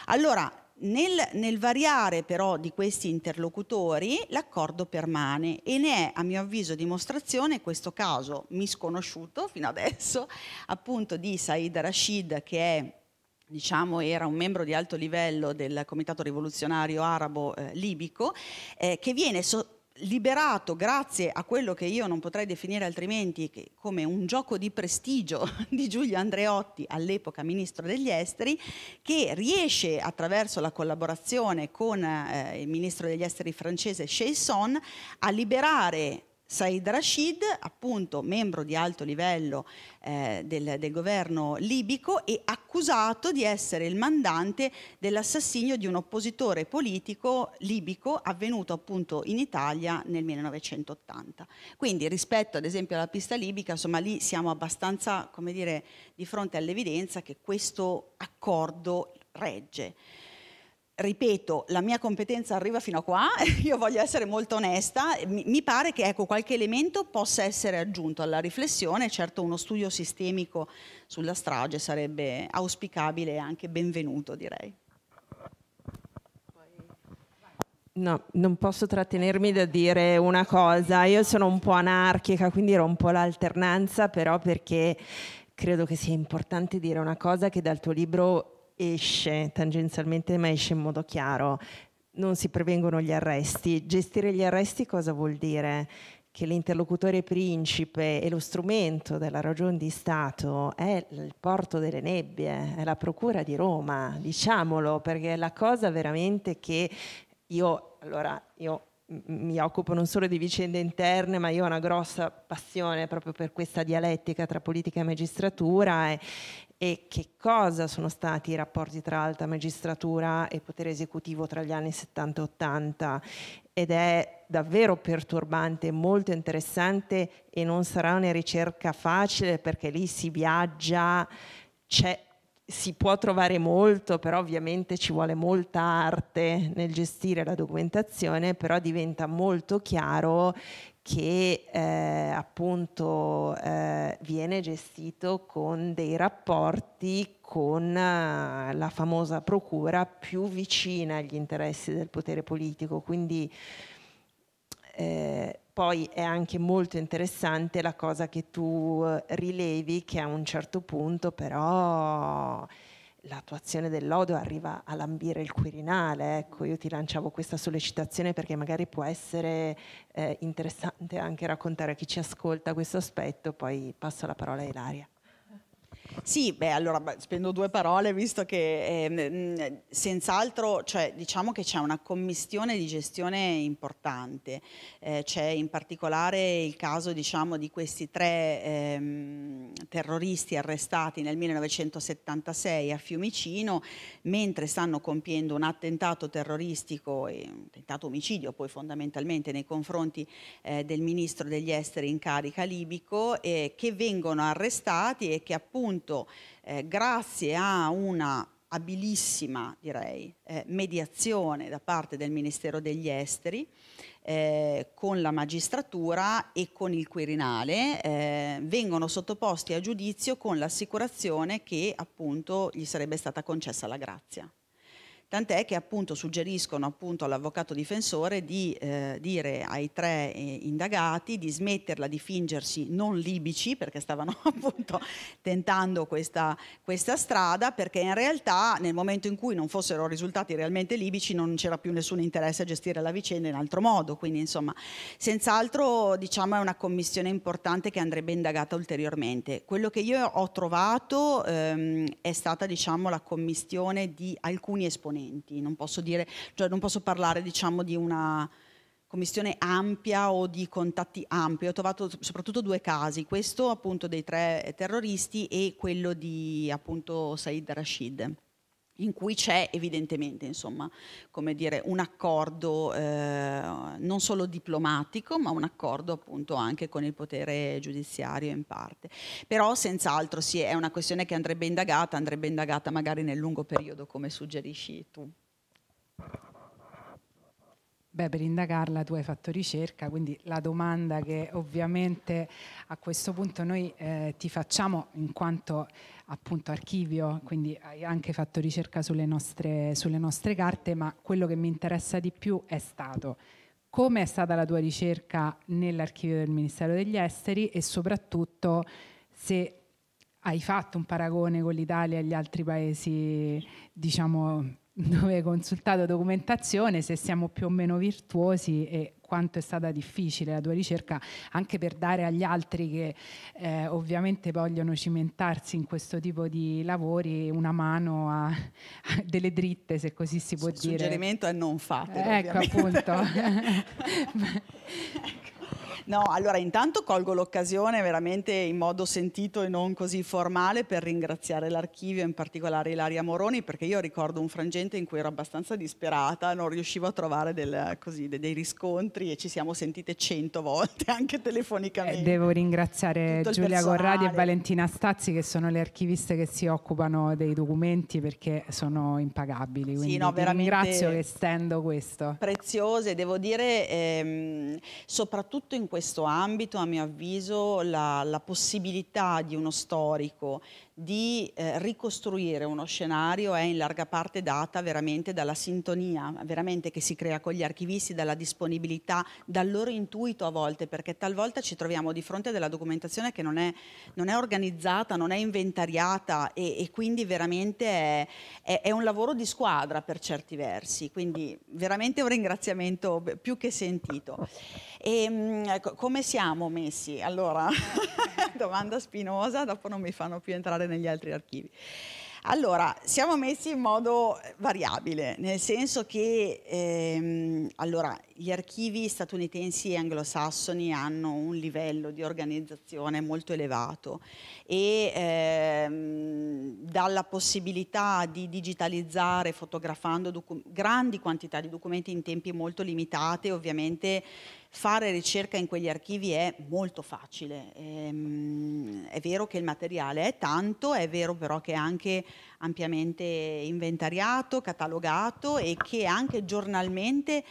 Allora, nel, nel variare però di questi interlocutori l'accordo permane e ne è a mio avviso dimostrazione questo caso misconosciuto fino adesso appunto di Said Rashid che è diciamo, era un membro di alto livello del Comitato Rivoluzionario Arabo eh, Libico, eh, che viene so liberato grazie a quello che io non potrei definire altrimenti come un gioco di prestigio *laughs* di Giulio Andreotti, all'epoca ministro degli esteri, che riesce attraverso la collaborazione con eh, il ministro degli esteri francese Chaisson a liberare Said Rashid, appunto membro di alto livello eh, del, del, governo libico e accusato di essere il mandante dell'assassinio di un oppositore politico libico avvenuto appunto in Italia nel 1980. Quindi rispetto ad esempio alla pista libica, insomma lì siamo abbastanza, come dire, di fronte all'evidenza che questo accordo regge ripeto, la mia competenza arriva fino a qua, *laughs* io voglio essere molto onesta, mi pare che ecco, qualche elemento possa essere aggiunto alla riflessione, certo uno studio sistemico sulla strage sarebbe auspicabile e anche benvenuto direi. No, non posso trattenermi da dire una cosa, io sono un po' anarchica, quindi rompo l'alternanza, però perché credo che sia importante dire una cosa che dal tuo libro esce tangenzialmente, ma esce in modo chiaro. Non si prevengono gli arresti. Gestire gli arresti cosa vuol dire? Che l'interlocutore principe e lo strumento della ragione di Stato è il porto delle nebbie, è la procura di Roma, diciamolo, perché è la cosa veramente che io, allora, io mi occupo non solo di vicende interne, ma io ho una grossa passione proprio per questa dialettica tra politica e magistratura e, e che cosa sono stati i rapporti tra alta magistratura e potere esecutivo tra gli anni 70 e 80 ed è davvero perturbante, molto interessante e non sarà una ricerca facile perché lì si viaggia, si può trovare molto, però ovviamente ci vuole molta arte nel gestire la documentazione, però diventa molto chiaro che eh, appunto eh, viene gestito con dei rapporti con eh, la famosa procura più vicina agli interessi del potere politico. Quindi eh, poi è anche molto interessante la cosa che tu eh, rilevi che a un certo punto però l'attuazione dell'odio arriva a lambire il Quirinale, ecco, io ti lanciavo questa sollecitazione perché magari può essere eh, interessante anche raccontare a chi ci ascolta questo aspetto, poi passo la parola a Ilaria. Sì, beh, allora spendo due parole visto che eh, senz'altro cioè, diciamo che c'è una commissione di gestione importante. Eh, c'è in particolare il caso diciamo, di questi tre ehm, terroristi arrestati nel 1976 a Fiumicino mentre stanno compiendo un attentato terroristico e un attentato omicidio poi fondamentalmente nei confronti eh, del ministro degli esteri in carica libico eh, che vengono arrestati e che appunto appunto eh, grazie a una abilissima direi eh, mediazione da parte del Ministero degli Esteri eh, con la magistratura e con il Quirinale eh, vengono sottoposti a giudizio con l'assicurazione che appunto gli sarebbe stata concessa la grazia tant'è che appunto suggeriscono appunto all'avvocato difensore di eh, dire ai tre eh, indagati di smetterla di fingersi non libici perché stavano *laughs* appunto tentando questa, questa strada perché in realtà nel momento in cui non fossero risultati realmente libici non c'era più nessun interesse a gestire la vicenda in altro modo, quindi insomma senz'altro diciamo è una commissione importante che andrebbe indagata ulteriormente. Quello che io ho trovato ehm, è stata diciamo la commissione di alcuni esponenti componenti, non posso, dire, cioè non posso parlare diciamo, di una commissione ampia o di contatti ampi. Ho trovato soprattutto due casi, questo appunto dei tre terroristi e quello di appunto Said Rashid in cui c'è evidentemente insomma, dire, un accordo eh, non solo diplomatico, ma un accordo appunto anche con il potere giudiziario in parte. Però senz'altro sì, è una questione che andrebbe indagata, andrebbe indagata magari nel lungo periodo, come suggerisci tu. Beh, per indagarla tu hai fatto ricerca, quindi la domanda che ovviamente a questo punto noi eh, ti facciamo in quanto appunto archivio, quindi hai anche fatto ricerca sulle nostre, sulle nostre carte, ma quello che mi interessa di più è stato come è stata la tua ricerca nell'archivio del Ministero degli Esteri e soprattutto se hai fatto un paragone con l'Italia e gli altri paesi diciamo *laughs* dove consultato documentazione se siamo più o meno virtuosi e quanto è stata difficile la tua ricerca anche per dare agli altri che eh, ovviamente vogliono cimentarsi in questo tipo di lavori una mano a, a delle dritte se così si può Su- dire. Il suggerimento è non fate. Eh, ecco appunto. *laughs* *laughs* ecco. No, allora intanto colgo l'occasione veramente in modo sentito e non così formale per ringraziare l'archivio, in particolare Ilaria Moroni, perché io ricordo un frangente in cui ero abbastanza disperata, non riuscivo a trovare del, così, dei riscontri e ci siamo sentite cento volte *laughs* anche telefonicamente. Eh, devo ringraziare Giulia Corradi e Valentina Stazzi che sono le archiviste che si occupano dei documenti perché sono impagabili. Quindi sì, no, veramente. ringrazio che stendo questo. Preziose, devo dire, ehm, soprattutto in questo questo ambito, a mio avviso, la, la possibilità di uno storico di eh, ricostruire uno scenario è eh, in larga parte data veramente dalla sintonia veramente che si crea con gli archivisti, dalla disponibilità, dal loro intuito a volte, perché talvolta ci troviamo di fronte a della documentazione che non è, non è organizzata, non è inventariata e, e quindi veramente è, è, è, un lavoro di squadra per certi versi, quindi veramente un ringraziamento più che sentito. E, ehm, mh, come siamo messi? Allora, *laughs* domanda spinosa, dopo non mi fanno più entrare negli altri archivi. Allora, siamo messi in modo variabile, nel senso che ehm, allora, gli archivi statunitensi e anglosassoni hanno un livello di organizzazione molto elevato e ehm, dalla possibilità di digitalizzare fotografando grandi quantità di documenti in tempi molto limitati, ovviamente Fare ricerca in quegli archivi è molto facile, ehm, è vero che il materiale è tanto, è vero però che è anche ampiamente inventariato, catalogato e che anche giornalmente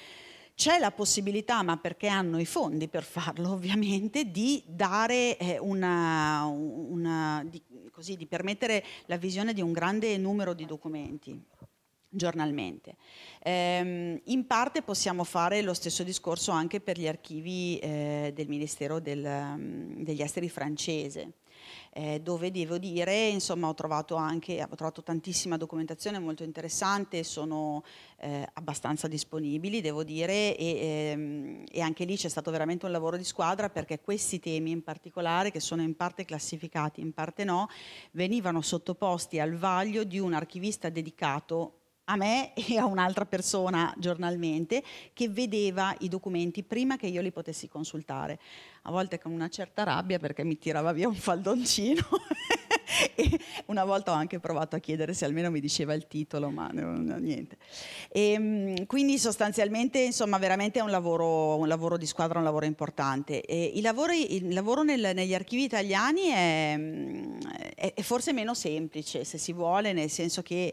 c'è la possibilità, ma perché hanno i fondi per farlo *laughs* ovviamente, di, eh, una, una, di, così, di permettere la visione di un grande numero di documenti giornalmente. Ehm, in parte possiamo fare lo stesso discorso anche per gli archivi eh, del Ministero del, mm, degli Esteri francese. Eh, dove devo dire, insomma, ho trovato anche ho trovato tantissima documentazione molto interessante, sono eh, abbastanza disponibili, devo dire, e, ehm, e anche lì c'è stato veramente un lavoro di squadra perché questi temi in particolare, che sono in parte classificati, in parte no, venivano sottoposti al vaglio di un archivista dedicato a me *laughs* e a un'altra persona giornalmente che vedeva i documenti prima che io li potessi consultare. A volte con una certa rabbia perché mi tirava via un faldoncino. *laughs* e una volta ho anche provato a chiedere se almeno mi diceva il titolo, ma niente. E, ehm, quindi sostanzialmente, insomma, veramente è un lavoro, un lavoro di squadra, un lavoro importante. Il lavoro, il lavoro nel, negli archivi italiani è, è, è forse meno semplice, se si vuole, nel senso che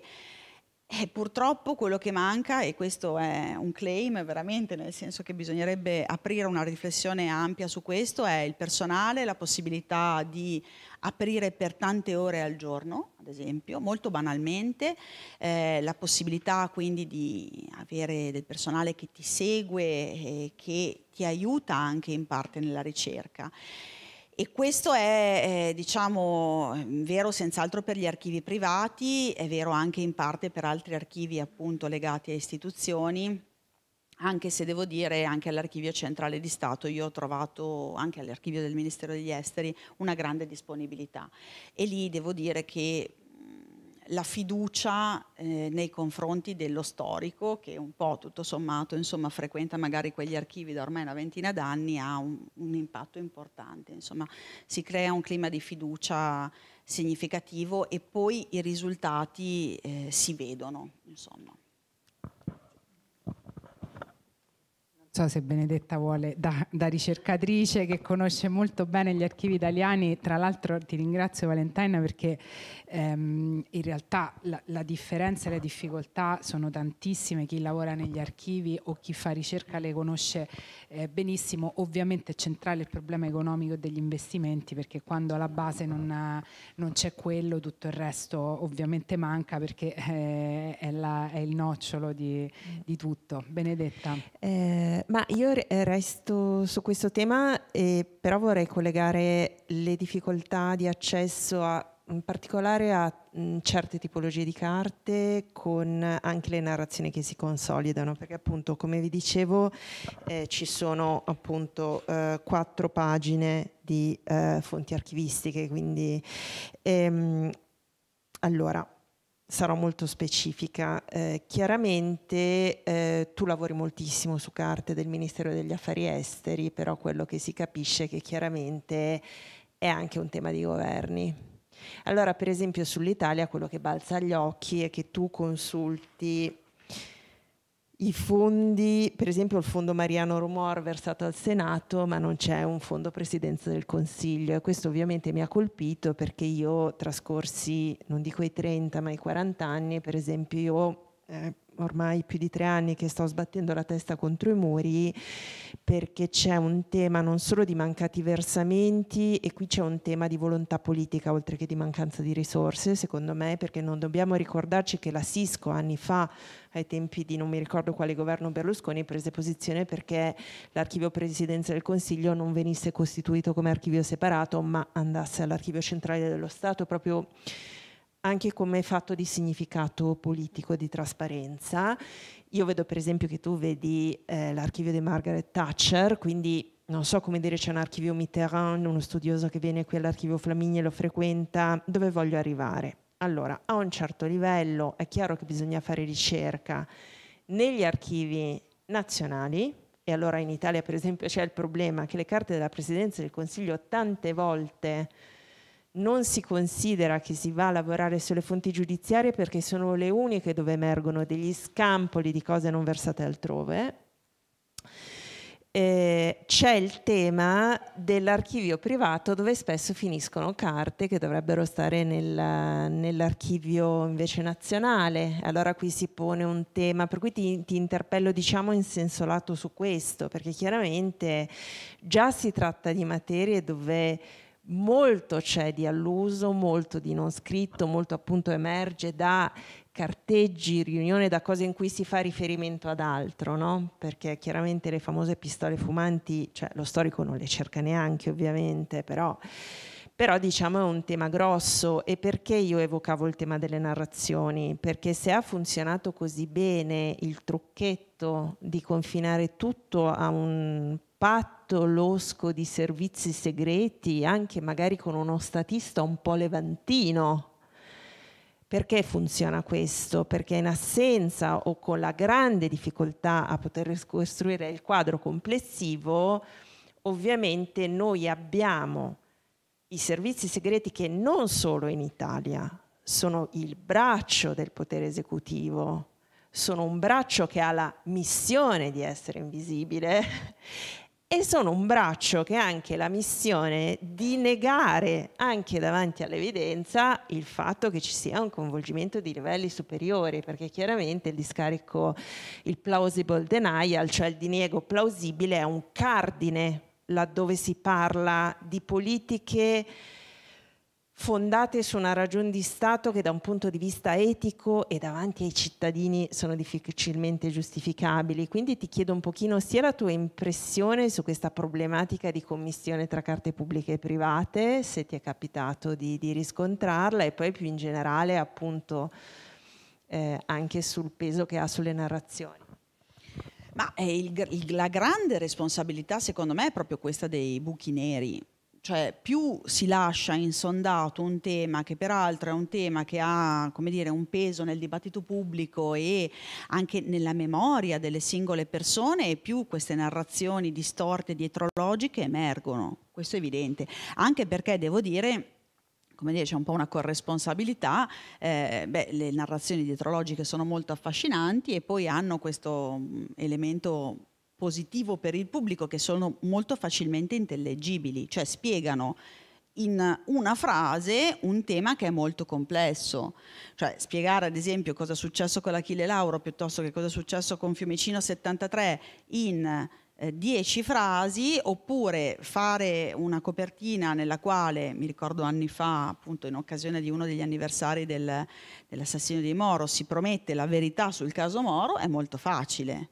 e eh, purtroppo quello che manca, e questo è un claim veramente, nel senso che bisognerebbe aprire una riflessione ampia su questo, è il personale, la possibilità di aprire per tante ore al giorno, ad esempio, molto banalmente, eh, la possibilità quindi di avere del personale che ti segue e che ti aiuta anche in parte nella ricerca. E questo è, eh, diciamo, vero senz'altro per gli archivi privati, è vero anche in parte per altri archivi appunto legati a istituzioni, anche se devo dire anche all'archivio centrale di Stato io ho trovato anche all'archivio del Ministero degli Esteri una grande disponibilità e lì devo dire che la fiducia eh, nei confronti dello storico che un po' tutto sommato insomma, frequenta magari quegli archivi da ormai una ventina d'anni ha un, un impatto importante. Insomma, si crea un clima di fiducia significativo e poi i risultati eh, si vedono. Insomma. so se Benedetta vuole, da, da, ricercatrice che conosce molto bene gli archivi italiani, tra l'altro ti ringrazio Valentina perché ehm, in realtà la, la differenza e le difficoltà sono tantissime, chi lavora negli archivi o chi fa ricerca le conosce eh, benissimo, ovviamente è centrale il problema economico degli investimenti perché quando alla base non, ha, non c'è quello tutto il resto ovviamente manca perché eh, è, la, è, il nocciolo di, di tutto. Benedetta. Eh, ma io eh, resto su questo tema, eh, però vorrei collegare le difficoltà di accesso a in particolare a mh, mm, certe tipologie di carte con anche le narrazioni che si consolidano, perché appunto come vi dicevo eh, ci sono appunto eh, quattro pagine di eh, fonti archivistiche, quindi ehm, allora sarò molto specifica. Eh, chiaramente eh, tu lavori moltissimo su carte del Ministero degli Affari Esteri, però quello che si capisce è che chiaramente è anche un tema di governi allora, per esempio, sull'Italia quello che balza agli occhi è che tu consulti i fondi, per esempio il fondo Mariano Rumor versato al Senato, ma non c'è un fondo presidenza del Consiglio e questo ovviamente mi ha colpito perché io trascorsi, non dico i 30, ma i 40 anni, per esempio io eh, ormai più di tre anni che sto sbattendo la testa contro i muri perché c'è un tema non solo di mancati versamenti e qui c'è un tema di volontà politica oltre che di mancanza di risorse secondo me perché non dobbiamo ricordarci che la Cisco anni fa ai tempi di non mi ricordo quale governo Berlusconi prese posizione perché l'archivio presidenza del Consiglio non venisse costituito come archivio separato ma andasse all'archivio centrale dello Stato proprio anche come fatto di significato politico, di trasparenza. Io vedo per esempio che tu vedi eh, l'archivio di Margaret Thatcher, quindi non so come dire, c'è un archivio Mitterrand, uno studioso che viene qui all'archivio Flaminia e lo frequenta, dove voglio arrivare? Allora, a un certo livello è chiaro che bisogna fare ricerca negli archivi nazionali, e allora in Italia per esempio c'è il problema che le carte della Presidenza del Consiglio tante volte non si considera che si va a lavorare sulle fonti giudiziarie perché sono le uniche dove emergono degli scampoli di cose non versate altrove. Eh, c'è il tema dell'archivio privato dove spesso finiscono carte che dovrebbero stare nel, nell'archivio invece nazionale. Allora qui si pone un tema, per cui ti, ti interpello diciamo in senso lato su questo, perché chiaramente già si tratta di materie dove molto c'è di alluso, molto di non scritto, molto appunto emerge da carteggi, riunione, da cose in cui si fa riferimento ad altro, no? perché chiaramente le famose pistole fumanti, cioè lo storico non le cerca neanche ovviamente, però, però diciamo è un tema grosso e perché io evocavo il tema delle narrazioni? Perché se ha funzionato così bene il trucchetto di confinare tutto a un patto losco di servizi segreti, anche magari con uno statista un po' levantino. Perché funziona questo? Perché in assenza o con la grande difficoltà a poter costruire il quadro complessivo, ovviamente noi abbiamo i servizi segreti che non solo in Italia sono il braccio del potere esecutivo, sono un braccio che ha la missione di essere invisibile e sono un braccio che ha anche la missione di negare, anche davanti all'evidenza, il fatto che ci sia un coinvolgimento di livelli superiori, perché chiaramente il discarico, il plausible denial, cioè il diniego plausibile, è un cardine laddove si parla di politiche fondate su una ragione di Stato che da un punto di vista etico e davanti ai cittadini sono difficilmente giustificabili. Quindi ti chiedo un pochino sia la tua impressione su questa problematica di commissione tra carte pubbliche e private, se ti è capitato di, di riscontrarla, e poi più in generale appunto eh, anche sul peso che ha sulle narrazioni. Ma eh, il, la grande responsabilità secondo me è proprio questa dei buchi neri, cioè più si lascia insondato un tema che peraltro è un tema che ha dire, un peso nel dibattito pubblico e anche nella memoria delle singole persone e più queste narrazioni distorte, dietrologiche emergono, questo è evidente, anche perché devo dire come dire, c'è un po' una corresponsabilità, eh, beh, le narrazioni dietrologiche sono molto affascinanti e poi hanno questo mm, elemento positivo per il pubblico che sono molto facilmente intellegibili, cioè spiegano in una frase un tema che è molto complesso, cioè spiegare ad esempio cosa è successo con l'Achille Lauro piuttosto che cosa è successo con Fiumicino 73 in 10 eh, frasi oppure fare una copertina nella quale, mi ricordo anni fa, appunto in occasione di uno degli anniversari del, dell'assassinio di Moro, si promette la verità sul caso Moro, è molto facile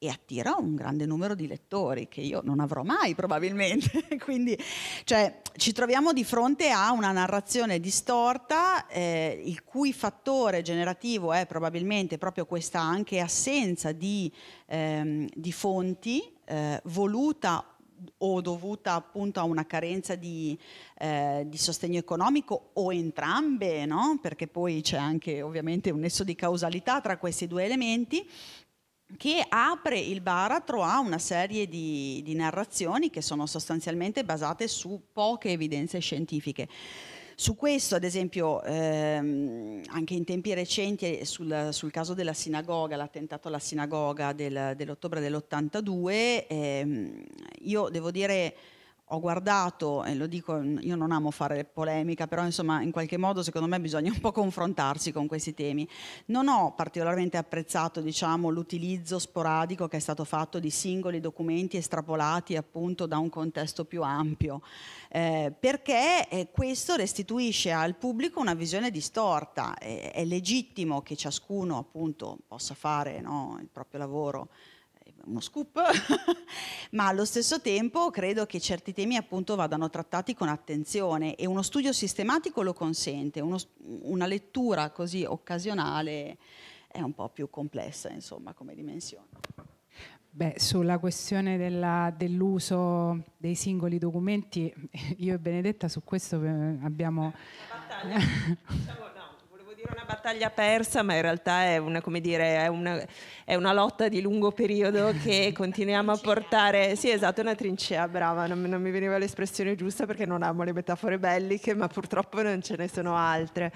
e attira un grande numero di lettori che io non avrò mai probabilmente. *laughs* Quindi cioè, ci troviamo di fronte a una narrazione distorta, eh, il cui fattore generativo è probabilmente proprio questa anche assenza di, ehm, di fonti eh, voluta o dovuta appunto a una carenza di, eh, di sostegno economico o entrambe, no? perché poi c'è anche ovviamente un nesso di causalità tra questi due elementi, che apre il baratro a una serie di, di narrazioni che sono sostanzialmente basate su poche evidenze scientifiche. Su questo, ad esempio, ehm, anche in tempi recenti, eh, sul, sul caso della sinagoga, l'attentato alla sinagoga del, dell'ottobre dell'82, ehm, io devo dire ho guardato, e lo dico, io non amo fare polemica, però insomma in qualche modo secondo me bisogna un po' confrontarsi con questi temi. Non ho particolarmente apprezzato diciamo, l'utilizzo sporadico che è stato fatto di singoli documenti estrapolati appunto da un contesto più ampio, eh, perché eh, questo restituisce al pubblico una visione distorta. Eh, è legittimo che ciascuno appunto possa fare no, il proprio lavoro uno scoop, *laughs* ma allo stesso tempo credo che certi temi appunto vadano trattati con attenzione e uno studio sistematico lo consente, uno, una lettura così occasionale è un po' più complessa insomma come dimensione. Beh, sulla questione dell'uso dei singoli documenti, *laughs* io e Benedetta su questo eh, abbiamo... battaglia, *laughs* dire una battaglia persa, ma in realtà è una, dire, è una, è una lotta di lungo periodo che *laughs* continuiamo a portare. Sì, esatto, una trincea, brava, non, non, mi veniva l'espressione giusta perché non amo le metafore belliche, ma purtroppo non ce ne sono altre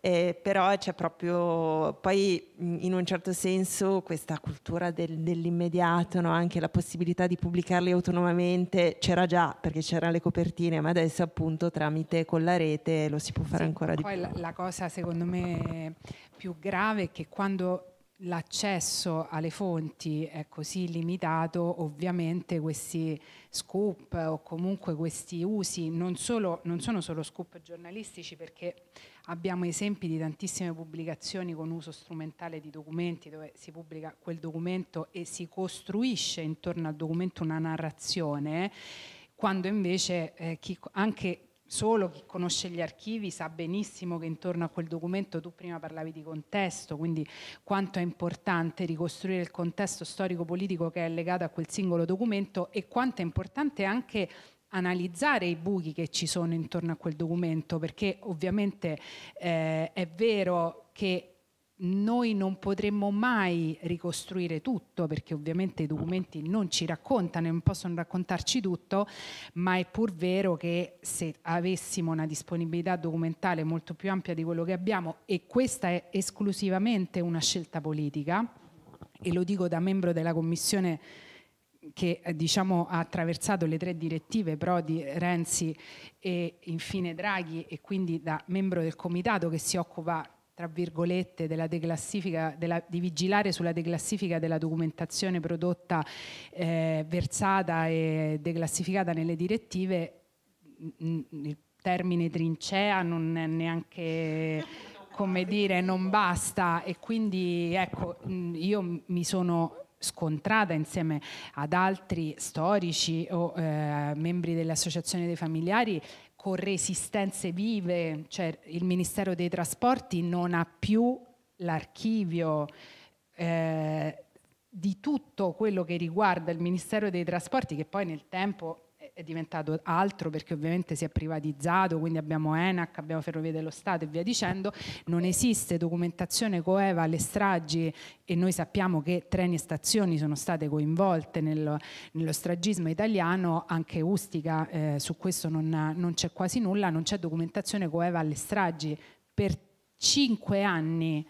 eh, però c'è proprio poi mm, in un certo senso questa cultura del, dell'immediato, no? anche la possibilità di pubblicarli autonomamente c'era già perché c'erano le copertine, ma adesso appunto tramite con la rete lo si può fare sì, ancora di più. La, la cosa secondo me più grave è che quando l'accesso alle fonti è così limitato, ovviamente questi scoop o comunque questi usi non, solo, non sono solo scoop giornalistici perché abbiamo esempi di tantissime pubblicazioni con uso strumentale di documenti dove si pubblica quel documento e si costruisce intorno al documento una narrazione, quando invece eh, chi, anche solo chi conosce gli archivi sa benissimo che intorno a quel documento tu prima parlavi di contesto, quindi quanto è importante ricostruire il contesto storico-politico che è legato a quel singolo documento e quanto è importante anche analizzare i buchi che ci sono intorno a quel documento, perché ovviamente eh, è vero che noi non potremmo mai ricostruire tutto perché ovviamente i documenti non ci raccontano e non possono raccontarci tutto, ma è pur vero che se avessimo una disponibilità documentale molto più ampia di quello che abbiamo e questa è esclusivamente una scelta politica e lo dico da membro della Commissione che eh, diciamo, ha attraversato le tre direttive Prodi, Renzi e infine Draghi e quindi da membro del comitato che si occupa tra virgolette della declassifica, della, di vigilare sulla declassifica della documentazione prodotta, eh, versata e declassificata nelle direttive, il termine trincea non è neanche come dire non basta e quindi ecco io mi sono scontrata insieme ad altri storici o eh, membri delle associazioni dei familiari con resistenze vive, cioè il Ministero dei Trasporti non ha più l'archivio eh, di tutto quello che riguarda il Ministero dei Trasporti che poi nel tempo è diventato altro perché ovviamente si è privatizzato, quindi abbiamo ENAC, abbiamo Ferrovie dello Stato e via dicendo, non esiste documentazione coeva alle stragi e noi sappiamo che treni e stazioni sono state coinvolte nello, nello stragismo italiano, anche Ustica eh, su questo non, non c'è quasi nulla, non c'è documentazione coeva alle stragi. Per cinque anni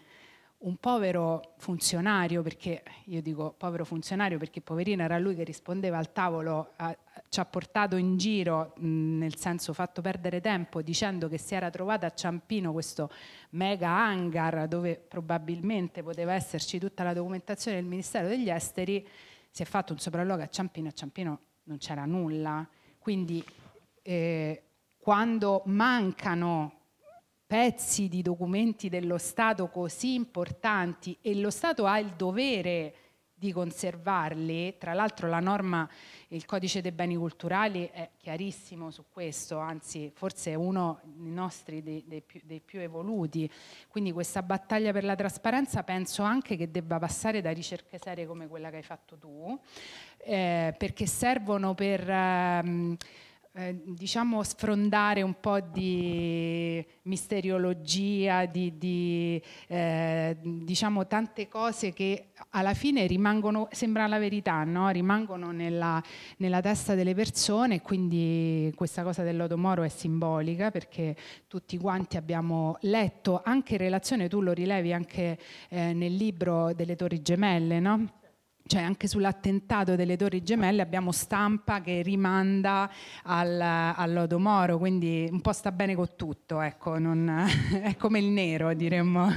un povero funzionario, perché io dico povero funzionario perché poverino era lui che rispondeva al tavolo a, ci ha portato in giro, mh, nel senso fatto perdere tempo, dicendo che si era trovata a Ciampino questo mega hangar dove probabilmente poteva esserci tutta la documentazione del Ministero degli Esteri, si è fatto un sopralluogo a Ciampino, a Ciampino non c'era nulla. Quindi eh, quando mancano pezzi di documenti dello Stato così importanti e lo Stato ha il dovere di conservarli, tra l'altro la norma, il codice dei beni culturali è chiarissimo su questo, anzi forse è uno dei nostri dei, dei, più, dei più evoluti, quindi questa battaglia per la trasparenza penso anche che debba passare da ricerche serie come quella che hai fatto tu, eh, perché servono per... Ehm, eh, diciamo sfrondare un po' di misteriologia, di, di eh, diciamo tante cose che alla fine rimangono, sembra la verità, no? rimangono nella, nella, testa delle persone e quindi questa cosa dell'odomoro è simbolica perché tutti quanti abbiamo letto, anche in relazione, tu lo rilevi anche eh, nel libro delle Torri Gemelle, no? cioè anche sull'attentato delle Torri Gemelle abbiamo stampa che rimanda al, all'Odomoro, quindi un po' sta bene con tutto, ecco, non, *laughs* è come il nero diremmo.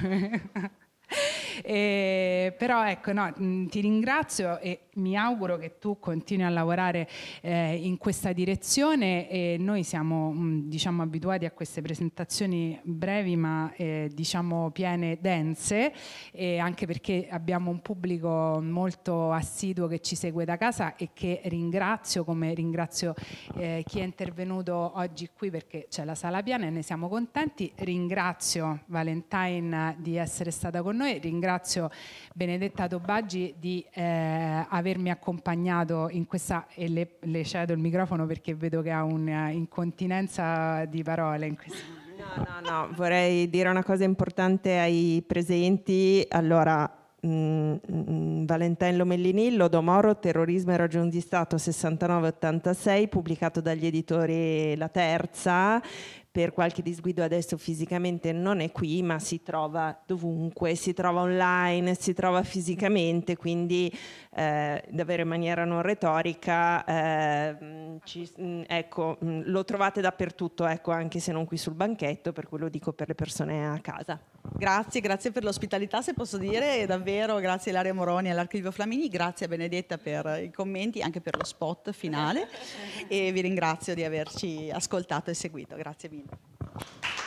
E, eh, però ecco, no, mm, ti ringrazio e mi auguro che tu continui a lavorare eh, in questa direzione e noi siamo mm, diciamo, abituati a queste presentazioni brevi ma eh, diciamo piene, dense, e anche perché abbiamo un pubblico molto assiduo che ci segue da casa e che ringrazio come ringrazio eh, chi è intervenuto oggi qui perché c'è la sala piena e ne siamo contenti. Ringrazio Valentine di essere stata con noi, ringrazio ringrazio Benedetta Dobbaggi di eh, avermi accompagnato in questa e le, le, cedo il microfono perché vedo che ha un'incontinenza di parole in questa. No, no, no, vorrei dire una cosa importante ai presenti. Allora, mh, mm, mm, Valentin Lomellini, Lodo Moro, Terrorismo e Ragion di Stato 69-86, pubblicato dagli editori La Terza, per qualche disguido adesso fisicamente non è qui, ma si trova dovunque, si trova online, si trova fisicamente, quindi eh, davvero in maniera non retorica, eh, ci, mm, ecco, mm, lo trovate dappertutto, ecco, anche se non qui sul banchetto, per quello dico per le persone a casa. Grazie, grazie per l'ospitalità, se posso dire, davvero grazie Ilaria Moroni all'Archivio Flamini, grazie a Benedetta per i commenti, anche per lo spot finale *laughs* e vi ringrazio di averci ascoltato e seguito, grazie mille.